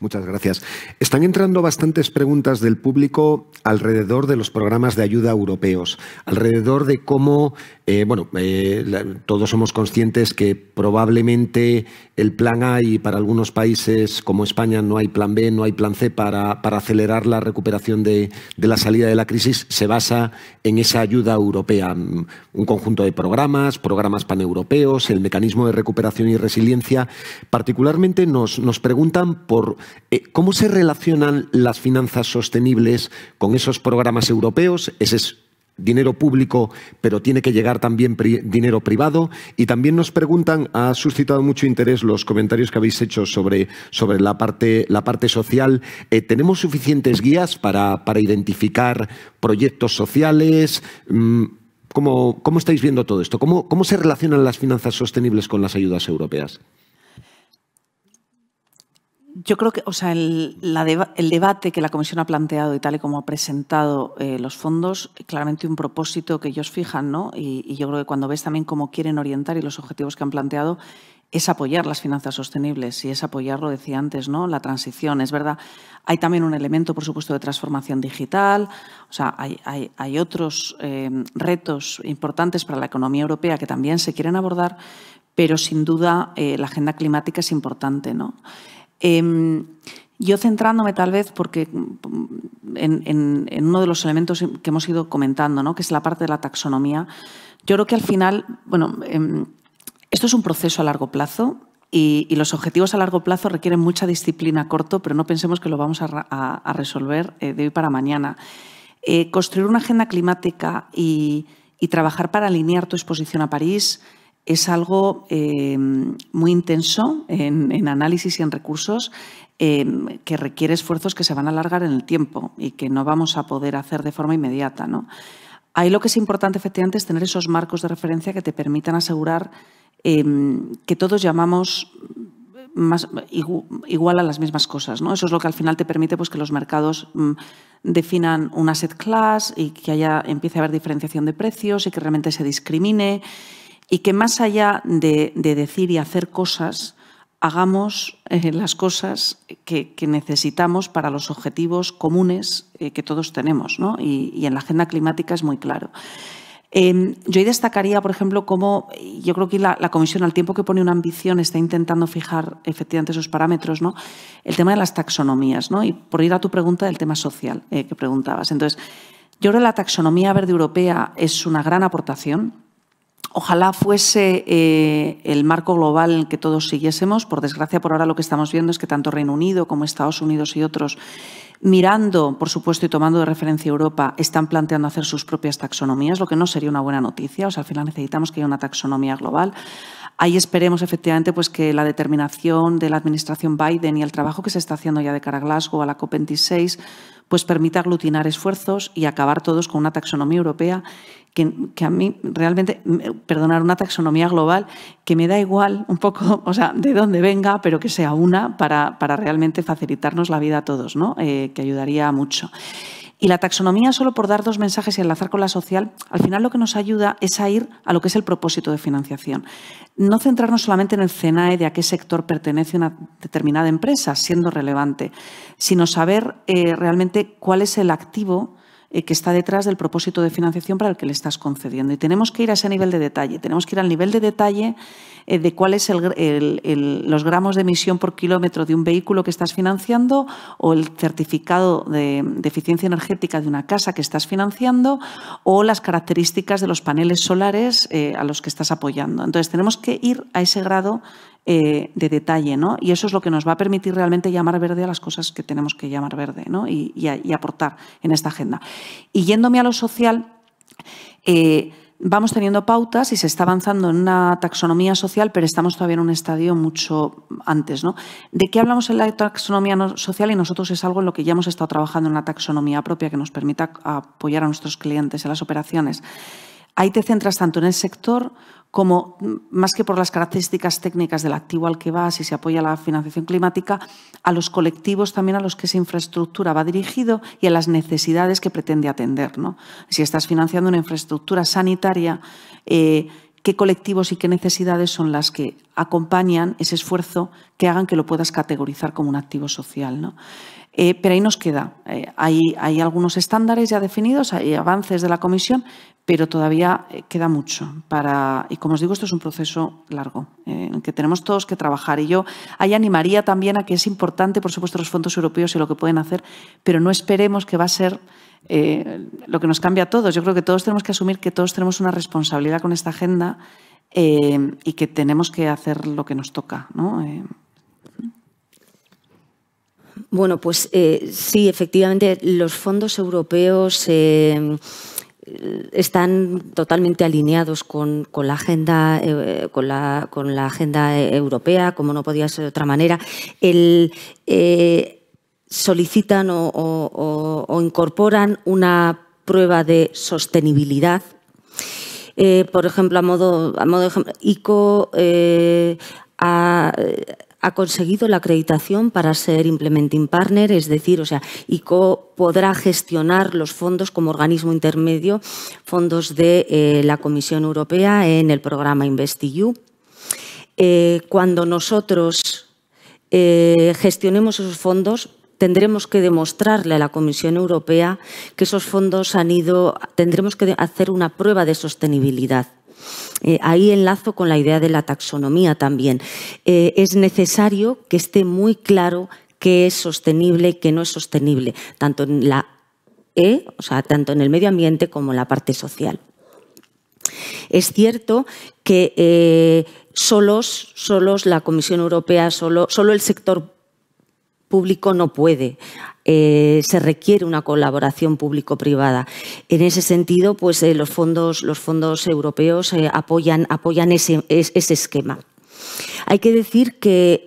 Muchas gracias. Están entrando bastantes preguntas del público alrededor de los programas de ayuda europeos, alrededor de cómo eh, bueno, eh, todos somos conscientes que probablemente el plan A y para algunos países como España no hay plan B, no hay plan C para, para acelerar la recuperación de, la salida de la crisis se basa en esa ayuda europea. Un conjunto de programas, programas paneuropeos, el mecanismo de recuperación y resiliencia. Particularmente nos, nos preguntan por eh, cómo se relacionan las finanzas sostenibles con esos programas europeos. Ese es dinero público, pero tiene que llegar también dinero privado. Y también nos preguntan, ha suscitado mucho interés los comentarios que habéis hecho sobre, sobre la, parte, la parte social. Eh, ¿Tenemos suficientes guías para, identificar proyectos sociales? Mm, ¿Cómo, estáis viendo todo esto? ¿Cómo se relacionan las finanzas sostenibles con las ayudas europeas? Yo creo que, o sea, el, debate que la Comisión ha planteado y tal y como ha presentado eh, los fondos, eh, claramente un propósito que ellos fijan, ¿no? Y, yo creo que cuando ves también cómo quieren orientar y los objetivos que han planteado, es apoyar las finanzas sostenibles y es apoyar, lo decía antes, ¿no? La transición, es verdad. Hay también un elemento, por supuesto, de transformación digital. O sea, hay, otros em, retos importantes para la economía europea que también se quieren abordar, pero sin duda eh, la agenda climática es importante, ¿no? Em, yo centrándome tal vez porque en, uno de los elementos que hemos ido comentando, ¿no? que es la parte de la taxonomía, yo creo que al final, bueno, em, esto es un proceso a largo plazo y, los objetivos a largo plazo requieren mucha disciplina a corto, pero no pensemos que lo vamos a, resolver eh, de hoy para mañana. Eh, construir una agenda climática y, trabajar para alinear tu exposición a París es algo eh, muy intenso en, análisis y en recursos eh, que requiere esfuerzos que se van a alargar en el tiempo y que no vamos a poder hacer de forma inmediata. ¿no? Ahí lo que es importante efectivamente es tener esos marcos de referencia que te permitan asegurar eh, que todos llamamos igual a las mismas cosas. ¿no? Eso es lo que al final te permite pues, que los mercados mm, definan un asset class y que haya, empiece a haber diferenciación de precios y que realmente se discrimine y que más allá de, decir y hacer cosas, hagamos eh, las cosas que, necesitamos para los objetivos comunes eh, que todos tenemos. ¿no? Y, en la agenda climática es muy claro. Em, yo ahí destacaría, por ejemplo, cómo yo creo que la, Comisión, al tiempo que pone una ambición, está intentando fijar efectivamente esos parámetros, ¿no? el tema de las taxonomías, ¿no? y por ir a tu pregunta del tema social eh, que preguntabas. Entonces, yo creo que la taxonomía verde europea es una gran aportación Ojalá fuese eh, el marco global que todos siguiésemos. Por desgracia, por ahora lo que estamos viendo es que tanto Reino Unido como Estados Unidos y otros, mirando, por supuesto, y tomando de referencia Europa, están planteando hacer sus propias taxonomías, lo que no sería una buena noticia. O sea, al final necesitamos que haya una taxonomía global. Ahí esperemos efectivamente pues, que la determinación de la administración Biden y el trabajo que se está haciendo ya de cara a Glasgow, a la COP26, pues permita aglutinar esfuerzos y acabar todos con una taxonomía europea que, a mí realmente, perdonar, una taxonomía global que me da igual un poco, o sea, de dónde venga, pero que sea una para, realmente facilitarnos la vida a todos, ¿no? Eh, que ayudaría mucho. Y la taxonomía, solo por dar dos mensajes y enlazar con la social, al final lo que nos ayuda es a ir a lo que es el propósito de financiación. No centrarnos solamente en el CENAE de a qué sector pertenece una determinada empresa, siendo relevante, sino saber eh, realmente cuál es el activo eh, que está detrás del propósito de financiación para el que le estás concediendo. Y tenemos que ir a ese nivel de detalle. Tenemos que ir al nivel de detalle eh, de cuáles son los gramos de emisión por kilómetro de un vehículo que estás financiando o el certificado de, eficiencia energética de una casa que estás financiando o las características de los paneles solares eh, a los que estás apoyando. Entonces, tenemos que ir a ese grado eh, de detalle, ¿no? Y eso es lo que nos va a permitir realmente llamar verde a las cosas que tenemos que llamar verde, ¿no? Y, aportar en esta agenda. Y yéndome a lo social, eh, vamos teniendo pautas y se está avanzando en una taxonomía social, pero estamos todavía en un estadio mucho antes. ¿no? ¿De qué hablamos en la taxonomía social? Y nosotros es algo en lo que ya hemos estado trabajando en una taxonomía propia que nos permita apoyar a nuestros clientes en las operaciones. Ahí te centras tanto en el sector como más que por las características técnicas del activo al que va, si se apoya la financiación climática, a los colectivos también a los que esa infraestructura va dirigido y a las necesidades que pretende atender. ¿no? Si estás financiando una infraestructura sanitaria, eh, qué colectivos y qué necesidades son las que acompañan ese esfuerzo que hagan que lo puedas categorizar como un activo social. ¿no? Eh, pero ahí nos queda. Eh, hay, algunos estándares ya definidos, hay avances de la Comisión, pero todavía eh, queda mucho. Para, y como os digo, esto es un proceso largo en el que tenemos todos que trabajar. Y yo ahí animaría también a que es importante, por supuesto, los fondos europeos y lo que pueden hacer, pero no esperemos que va a ser lo que nos cambia a todos. Yo creo que todos tenemos que asumir que todos tenemos una responsabilidad con esta agenda. y que tenemos que hacer lo que nos toca. ¿no? Bueno, pues eh, sí, efectivamente, los fondos europeos eh, están totalmente alineados eh, con, la agenda, europea, como no podía ser de otra manera. El, solicitan o, incorporan una prueba de sostenibilidad por ejemplo, a modo, a modo de ejemplo, ICO ha, ha conseguido la acreditación para ser implementing partner, es decir, o sea, ICO podrá gestionar los fondos como organismo intermedio, fondos de eh, la Comisión Europea en el programa InvestEU. Eh, cuando nosotros eh, gestionemos esos fondos, tendremos que demostrarle a la Comisión Europea que esos fondos han ido, tendremos que hacer una prueba de sostenibilidad. Eh, ahí enlazo con la idea de la taxonomía también. Eh, es necesario que esté muy claro qué es sostenible y qué no es sostenible, tanto en la e, o sea, tanto en el medio ambiente como en la parte social. Es cierto que eh, solos, solos la Comisión Europea, solo, solo el sector público no puede. Eh, se requiere una colaboración público-privada. En ese sentido, pues eh, los, fondos, los fondos europeos eh, apoyan, ese, esquema. Hay que decir que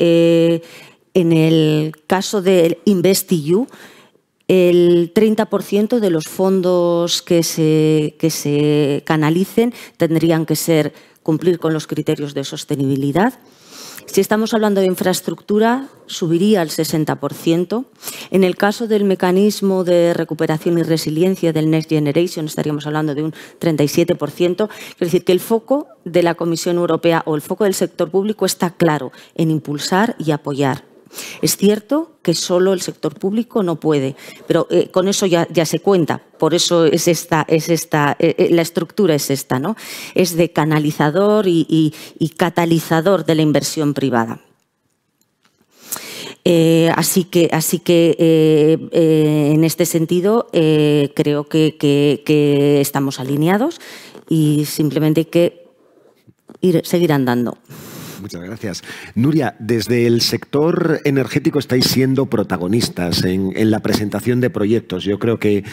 en el caso del InvestEU, el 30% de los fondos que se, que se canalicen tendrían que ser cumplir con los criterios de sostenibilidad si estamos hablando de infraestructura, subiría al 60%. En el caso del mecanismo de recuperación y resiliencia del Next Generation, estaríamos hablando de un 37%. Es decir, que el foco de la Comisión Europea o el foco del sector público está claro en impulsar y apoyar es cierto que solo el sector público no puede, pero eh, con eso ya, se cuenta. Por eso es esta, eh, eh, la estructura es esta, ¿no? Es de canalizador y, catalizador de la inversión privada. así que, en este sentido creo que, estamos alineados y simplemente hay que ir, seguir andando. Muchas gracias. Nuria, desde el sector energético estáis siendo protagonistas en, la presentación de proyectos. Yo creo que,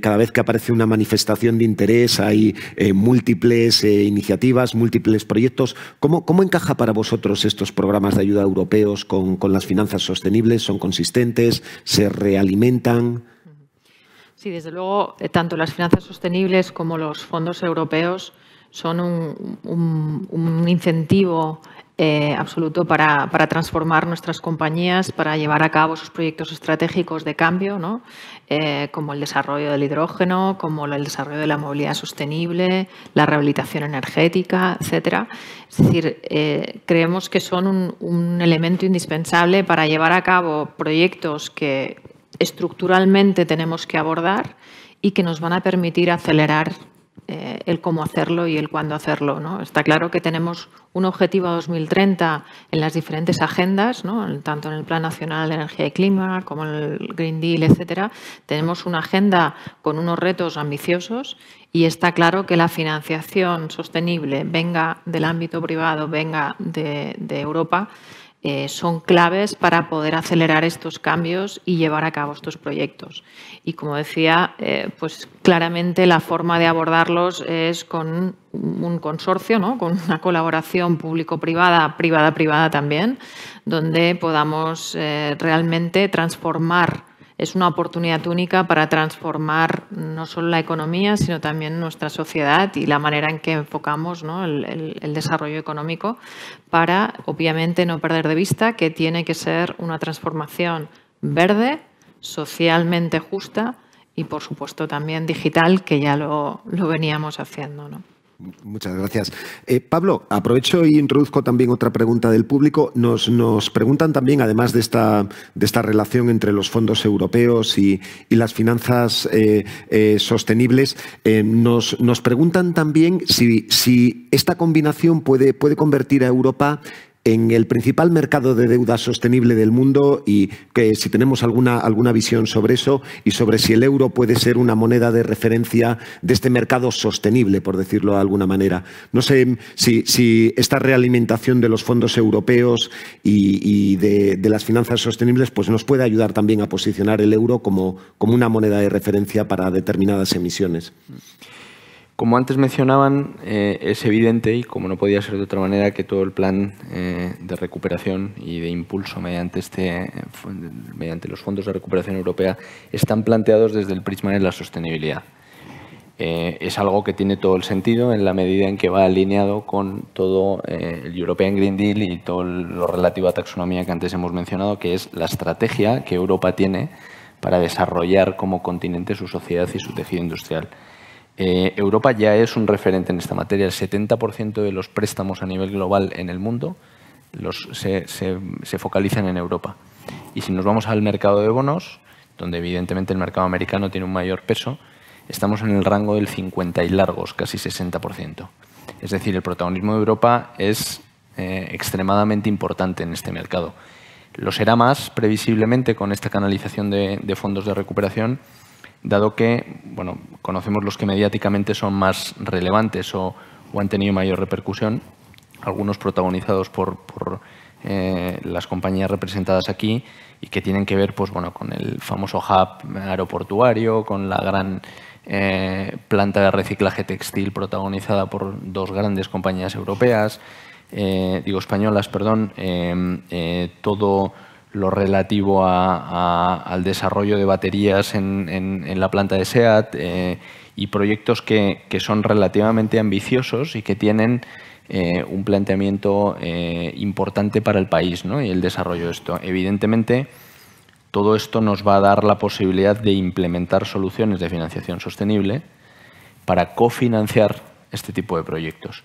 cada vez que aparece una manifestación de interés hay eh, múltiples eh, iniciativas, múltiples proyectos. ¿Cómo, encaja para vosotros estos programas de ayuda europeos con, las finanzas sostenibles? ¿Son consistentes? ¿Se realimentan? Sí, desde luego, eh, tanto las finanzas sostenibles como los fondos europeos son un incentivo eh, absoluto para, transformar nuestras compañías, para llevar a cabo sus proyectos estratégicos de cambio, eh, como el desarrollo del hidrógeno, como el desarrollo de la movilidad sostenible, la rehabilitación energética, etcétera. Es decir, eh, creemos que son un elemento indispensable para llevar a cabo proyectos que estructuralmente tenemos que abordar y que nos van a permitir acelerar eh, el cómo hacerlo y el cuándo hacerlo. ¿no? Está claro que tenemos un objetivo 2030 en las diferentes agendas, tanto en el Plan Nacional de Energía y Clima como en el Green Deal, etcétera. Tenemos una agenda con unos retos ambiciosos y está claro que la financiación sostenible, venga del ámbito privado, venga de Europa, eh, son claves para poder acelerar estos cambios y llevar a cabo estos proyectos. Y como decía, eh, pues claramente la forma de abordarlos es con un consorcio, ¿no? con una colaboración público-privada, privada-privada también, donde podamos eh, realmente transformar es una oportunidad única para transformar no solo la economía, sino también nuestra sociedad y la manera en que enfocamos el, desarrollo económico para, obviamente, no perder de vista que tiene que ser una transformación verde, socialmente justa y, por supuesto, también digital, que ya lo, lo veníamos haciendo. ¿no? Muchas gracias. Eh, Pablo, aprovecho y introduzco también otra pregunta del público. Nos, nos preguntan también, además de esta, de esta relación entre los fondos europeos y, las finanzas eh, eh, sostenibles, nos, nos preguntan también si, si esta combinación puede, puede convertir a Europa en el principal mercado de deuda sostenible del mundo y que si tenemos alguna, alguna visión sobre eso y sobre si el euro puede ser una moneda de referencia de este mercado sostenible, por decirlo de alguna manera. No sé si, esta realimentación de los fondos europeos y, de, las finanzas sostenibles pues nos puede ayudar también a posicionar el euro como, como una moneda de referencia para determinadas emisiones. Como antes mencionaban, eh, es evidente, y como no podía ser de otra manera, que todo el plan eh, de recuperación y de impulso mediante, este, mediante los fondos de recuperación europea están planteados desde el prisma de la sostenibilidad. Eh, es algo que tiene todo el sentido en la medida en que va alineado con todo el European Green Deal y todo lo relativo a taxonomía que antes hemos mencionado, que es la estrategia que Europa tiene para desarrollar como continente su sociedad y su tejido industrial. Eh, Europa ya es un referente en esta materia. El 70% de los préstamos a nivel global en el mundo se, focalizan en Europa. Y si nos vamos al mercado de bonos, donde evidentemente el mercado americano tiene un mayor peso, estamos en el rango del 50 y largos, casi 60%. Es decir, el protagonismo de Europa es eh, extremadamente importante en este mercado. Lo será más, previsiblemente, con esta canalización de fondos de recuperación dado que bueno, conocemos los que mediáticamente son más relevantes o, han tenido mayor repercusión, algunos protagonizados por, por eh, las compañías representadas aquí y que tienen que ver pues, bueno, con el famoso hub aeroportuario, con la gran eh, planta de reciclaje textil protagonizada por dos grandes compañías europeas, eh, digo españolas, perdón, todo lo relativo al desarrollo de baterías en, la planta de SEAT eh, y proyectos que, son relativamente ambiciosos y que tienen eh, un planteamiento eh, importante para el país y el desarrollo de esto. Evidentemente, todo esto nos va a dar la posibilidad de implementar soluciones de financiación sostenible para cofinanciar este tipo de proyectos.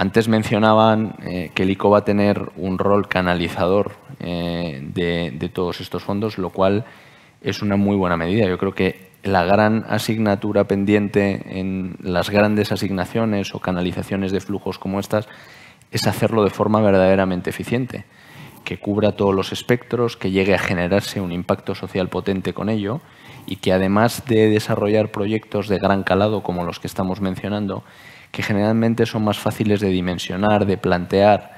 Antes mencionaban eh, que el ICO va a tener un rol canalizador eh, de, de, todos estos fondos, lo cual es una muy buena medida. Yo creo que la gran asignatura pendiente en las grandes asignaciones o canalizaciones de flujos como estas es hacerlo de forma verdaderamente eficiente, que cubra todos los espectros, que llegue a generarse un impacto social potente con ello y que además de desarrollar proyectos de gran calado como los que estamos mencionando, que generalmente son más fáciles de dimensionar, de plantear,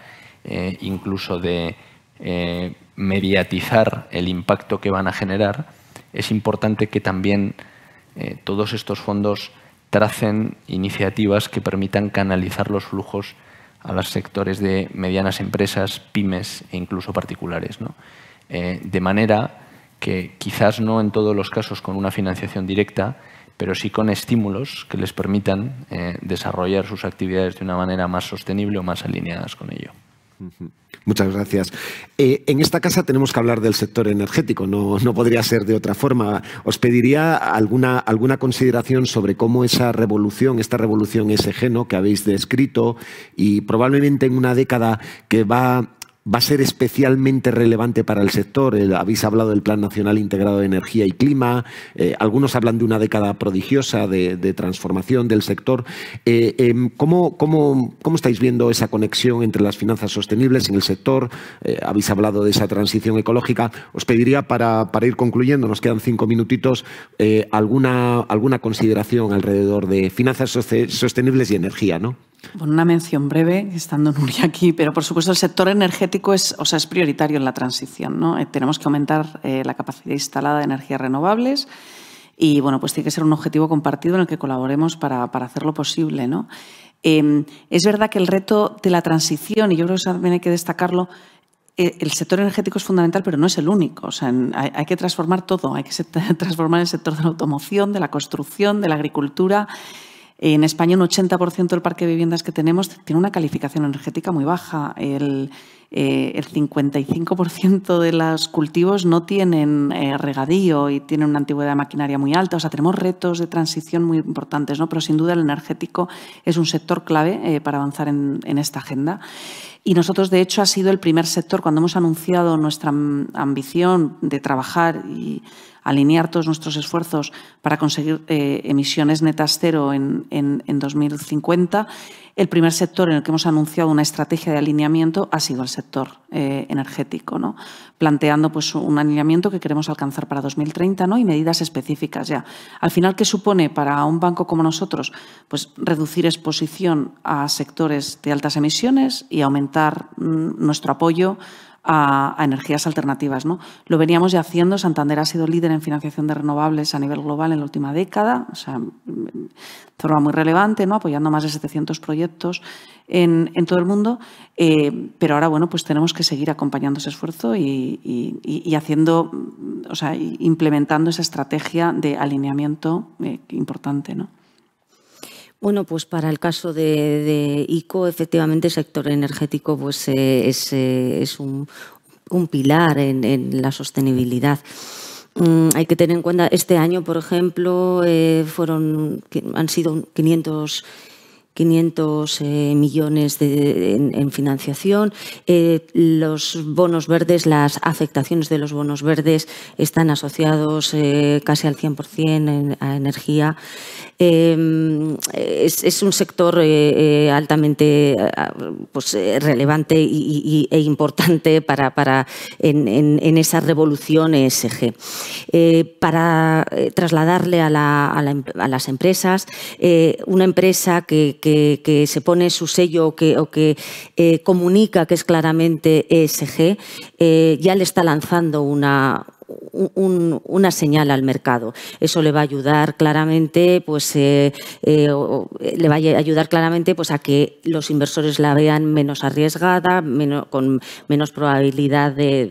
eh, incluso de eh, mediatizar el impacto que van a generar, es importante que también eh, todos estos fondos tracen iniciativas que permitan canalizar los flujos a los sectores de medianas empresas, pymes e incluso particulares. de manera que quizás no en todos los casos con una financiación directa, pero sí con estímulos que les permitan eh, desarrollar sus actividades de una manera más sostenible o más alineadas con ello. Muchas gracias. Eh, en esta casa tenemos que hablar del sector energético, no, podría ser de otra forma. Os pediría alguna, alguna consideración sobre cómo esa revolución, esta revolución ese geno que habéis descrito, y probablemente en una década que va va a ser especialmente relevante para el sector. Eh, habéis hablado del Plan Nacional Integrado de Energía y Clima, eh, algunos hablan de una década prodigiosa de, transformación del sector. Eh, em, ¿cómo, estáis viendo esa conexión entre las finanzas sostenibles en el sector? habéis hablado de esa transición ecológica. Os pediría para, ir concluyendo, nos quedan cinco minutitos, alguna, alguna consideración alrededor de finanzas sostenibles y energía, ¿no? una mención breve, estando Nuria aquí, pero por supuesto el sector energético es, o sea, es prioritario en la transición. ¿no? Eh, tenemos que aumentar eh, la capacidad instalada de energías renovables y bueno, pues tiene que ser un objetivo compartido en el que colaboremos para, para hacerlo posible. ¿no? Em, es verdad que el reto de la transición, y yo creo que también hay que destacarlo, eh, el sector energético es fundamental, pero no es el único. O sea, hay, que transformar todo. Hay que transformar el sector de la automoción, de la construcción, de la agricultura. En España un 80% del parque de viviendas que tenemos tiene una calificación energética muy baja. El, 55% eh, de los cultivos no tienen eh, regadío y tienen una antigüedad de maquinaria muy alta. O sea, tenemos retos de transición muy importantes, ¿no? Pero sin duda el energético es un sector clave eh, para avanzar en esta agenda. Y nosotros, de hecho, ha sido el primer sector cuando hemos anunciado nuestra ambición de trabajar y alinear todos nuestros esfuerzos para conseguir eh, emisiones netas cero en, 2050, el primer sector en el que hemos anunciado una estrategia de alineamiento ha sido el sector eh, energético, ¿no? planteando pues, un alineamiento que queremos alcanzar para 2030 ¿no? y medidas específicas ya. Al final, ¿qué supone para un banco como nosotros? Pues reducir exposición a sectores de altas emisiones y aumentar mm, nuestro apoyo a, energías alternativas. ¿no? Lo veníamos ya haciendo, Santander ha sido líder en financiación de renovables a nivel global en la última década, o sea, de forma muy relevante, ¿no? apoyando más de 700 proyectos en, todo el mundo, eh, pero ahora bueno, pues tenemos que seguir acompañando ese esfuerzo y, haciendo, o sea, implementando esa estrategia de alineamiento eh, importante. ¿no? Bueno, pues para el caso de, ICO, efectivamente el sector energético pues, eh, es, eh, un, pilar en, la sostenibilidad. Mm, hay que tener en cuenta, este año, por ejemplo, eh, fueron, han sido 500 millones de, en, financiación. los bonos verdes, las afectaciones de los bonos verdes están asociados casi al 100% a energía. Eh, es, un sector eh, eh, altamente ah, pues, relevante y, e importante para, en, esa revolución ESG. para trasladarle em-, a, las empresas, una empresa que, se pone su sello que, o que comunica que es claramente ESG, ya le está lanzando una, una señal al mercado. Eso le va a ayudar claramente, pues, eh, eh, le va a ayudar claramente pues, a que los inversores la vean menos arriesgada, menos, con menos probabilidad de,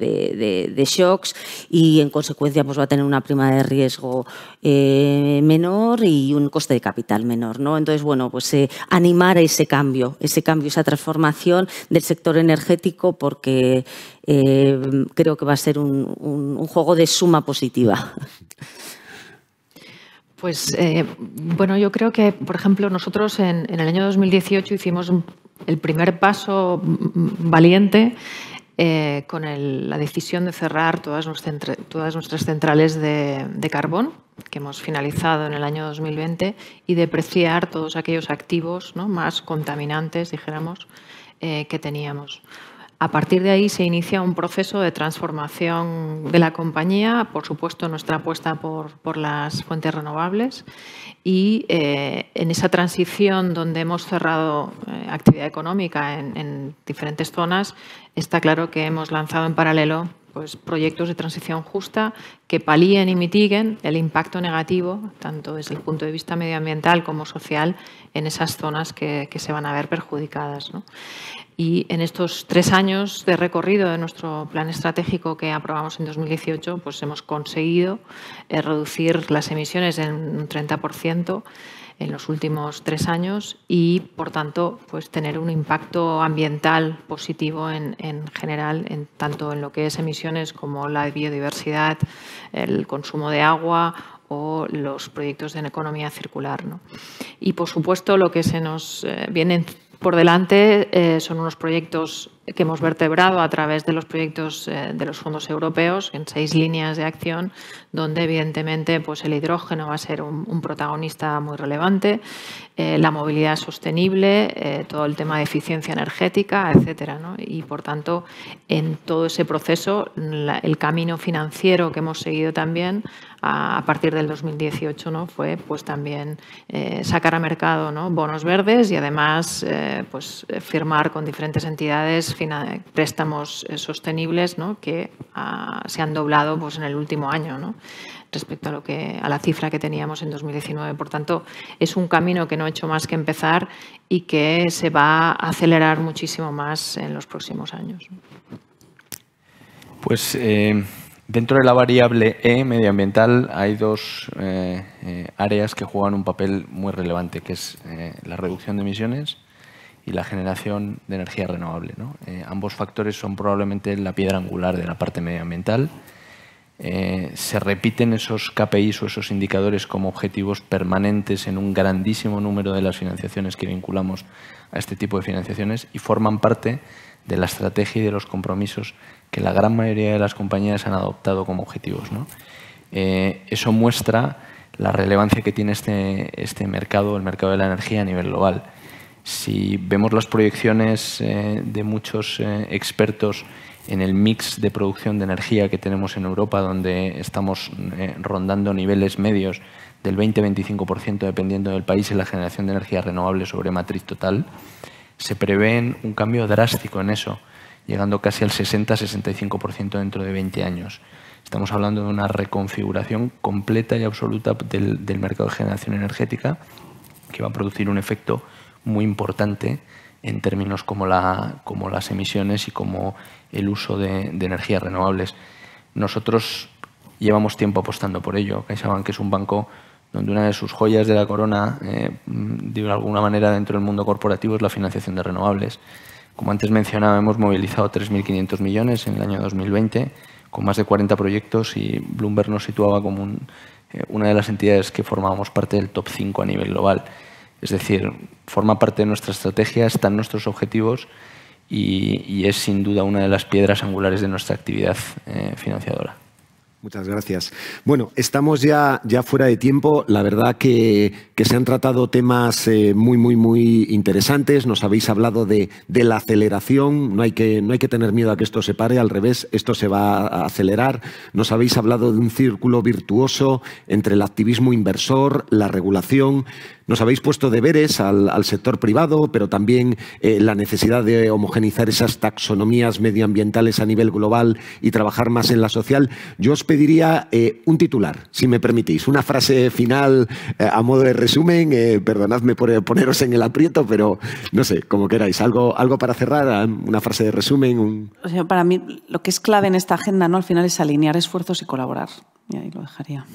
de, shocks y, en consecuencia, pues, va a tener una prima de riesgo eh, menor y un coste de capital menor. ¿no? Entonces, bueno, pues eh, animar a ese cambio, ese cambio, esa transformación del sector energético porque eh, creo que va a ser un, juego de suma positiva. Pues bueno, yo creo que, por ejemplo, nosotros en, en el año 2018 hicimos el primer paso valiente eh, con la decisión de cerrar todas, nuestras centrales de, carbón que hemos finalizado en el año 2020 y depreciar todos aquellos activos más contaminantes, dijéramos, eh, que teníamos. A partir de ahí se inicia un proceso de transformación de la compañía, por supuesto nuestra apuesta por, las fuentes renovables y eh, en esa transición donde hemos cerrado eh, actividad económica en, diferentes zonas, está claro que hemos lanzado en paralelo pues, proyectos de transición justa que palíen y mitiguen el impacto negativo, tanto desde el punto de vista medioambiental como social, en esas zonas que, se van a ver perjudicadas. Y en estos tres años de recorrido de nuestro plan estratégico que aprobamos en 2018, pues hemos conseguido eh, reducir las emisiones en un 30% en los últimos tres años y, por tanto, pues tener un impacto ambiental positivo en, general, en, tanto en lo que es emisiones como la biodiversidad, el consumo de agua o los proyectos de economía circular. ¿no? Y, por supuesto, lo que se nos eh, viene por delante eh, son unos proyectos que hemos vertebrado a través de los proyectos eh, de los fondos europeos en seis líneas de acción, donde evidentemente pues, el hidrógeno va a ser un, protagonista muy relevante, eh, la movilidad sostenible, eh, todo el tema de eficiencia energética, etcétera. Y por tanto, en todo ese proceso, el camino financiero que hemos seguido también a, partir del 2018 ¿no? fue pues, también sacar a mercado bonos verdes y además pues, firmar con diferentes entidades préstamos, eh, sostenibles que ah, se han doblado pues, en el último año respecto a, lo que, a la cifra que teníamos en 2019. Por tanto, es un camino que no ha hecho más que empezar y que se va a acelerar muchísimo más en los próximos años. Pues eh, dentro de la variable E medioambiental hay dos eh, áreas que juegan un papel muy relevante, que es la reducción de emisiones y la generación de energía renovable. Eh, ambos factores son probablemente la piedra angular de la parte medioambiental. Eh, se repiten esos KPIs o esos indicadores como objetivos permanentes en un grandísimo número de las financiaciones que vinculamos a este tipo de financiaciones y forman parte de la estrategia y de los compromisos que la gran mayoría de las compañías han adoptado como objetivos. Eh, eso muestra la relevancia que tiene este, este mercado, el mercado de la energía a nivel global. Si vemos las proyecciones eh, de muchos eh, expertos en el mix de producción de energía que tenemos en Europa, donde estamos eh, rondando niveles medios del 20-25% dependiendo del país en la generación de energía renovable sobre matriz total, se prevé un cambio drástico en eso, llegando casi al 60-65% dentro de 20 años. Estamos hablando de una reconfiguración completa y absoluta del, del mercado de generación energética que va a producir un efecto muy importante en términos como, la, como las emisiones y como el uso de, energías renovables. Nosotros llevamos tiempo apostando por ello. CaixaBank es un banco donde una de sus joyas de la corona, eh, de alguna manera dentro del mundo corporativo, es la financiación de renovables. Como antes mencionaba, hemos movilizado 3.500 millones en el año 2020 con más de 40 proyectos y Bloomberg nos situaba como eh, una de las entidades que formábamos parte del top 5 a nivel global. Es decir, forma parte de nuestra estrategia, están nuestros objetivos y, es sin duda una de las piedras angulares de nuestra actividad eh, financiadora. Muchas gracias. Bueno, estamos ya, fuera de tiempo. La verdad que, se han tratado temas eh, muy, muy, muy interesantes. Nos habéis hablado de, la aceleración. No hay, que, no hay que tener miedo a que esto se pare. Al revés, esto se va a acelerar. Nos habéis hablado de un círculo virtuoso entre el activismo inversor, la regulación. Nos habéis puesto deberes al, sector privado, pero también eh, la necesidad de homogenizar esas taxonomías medioambientales a nivel global y trabajar más en la social. Yo os pediría eh, un titular, si me permitís, una frase final eh, a modo de resumen. perdonadme por poneros en el aprieto, pero no sé, como queráis. Algo, algo para cerrar, ah, una frase de resumen. para mí lo que es clave en esta agenda, ¿no? Al final es alinear esfuerzos y colaborar. Y ahí lo dejaría.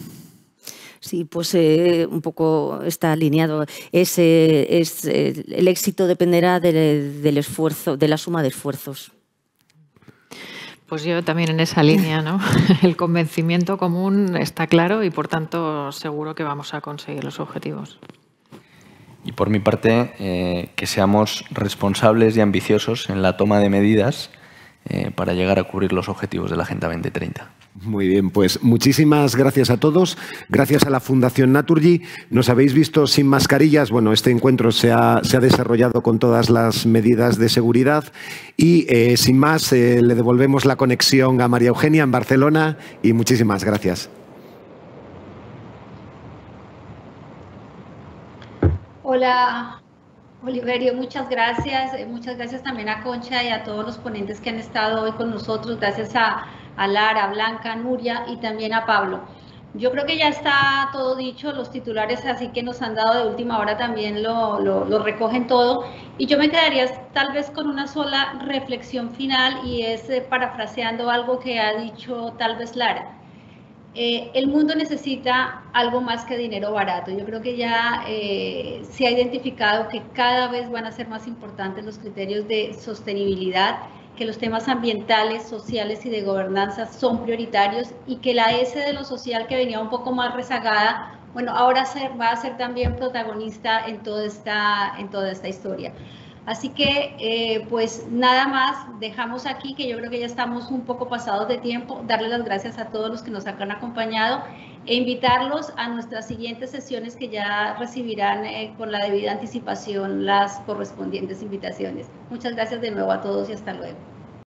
Sí, pues un poco está alineado. el éxito dependerá del esfuerzo, de la suma de esfuerzos. Pues yo también en esa línea, ¿no? El convencimiento común está claro y por tanto seguro que vamos a conseguir los objetivos. Y por mi parte, eh, que seamos responsables y ambiciosos en la toma de medidas eh, para llegar a cubrir los objetivos de la Agenda 2030. Muy bien, pues muchísimas gracias a todos. Gracias a la Fundación Naturgy. Nos habéis visto sin mascarillas. Bueno, este encuentro se ha, desarrollado con todas las medidas de seguridad. Y eh, sin más, eh, le devolvemos la conexión a María Eugenia en Barcelona y muchísimas gracias. Hola, Oliverio, muchas gracias. Eh, muchas gracias también a Concha y a todos los ponentes que han estado hoy con nosotros. Gracias a, a Lara, Blanca, Nuria y también a Pablo. Yo creo que ya está todo dicho, los titulares así que nos han dado de última hora también lo, lo, recogen todo. Y yo me quedaría tal vez con una sola reflexión final y es eh, parafraseando algo que ha dicho tal vez Lara. Eh, el mundo necesita algo más que dinero barato. Yo creo que ya eh, se ha identificado que cada vez van a ser más importantes los criterios de sostenibilidad, que los temas ambientales, sociales y de gobernanza son prioritarios y que la S de lo social que venía un poco más rezagada, bueno, ahora se, va a ser también protagonista en toda esta historia. Así que, eh, pues nada más, dejamos aquí, que yo creo que ya estamos un poco pasados de tiempo, darle las gracias a todos los que nos han acompañado e invitarlos a nuestras siguientes sesiones que ya recibirán eh, con la debida anticipación las correspondientes invitaciones. Muchas gracias de nuevo a todos y hasta luego.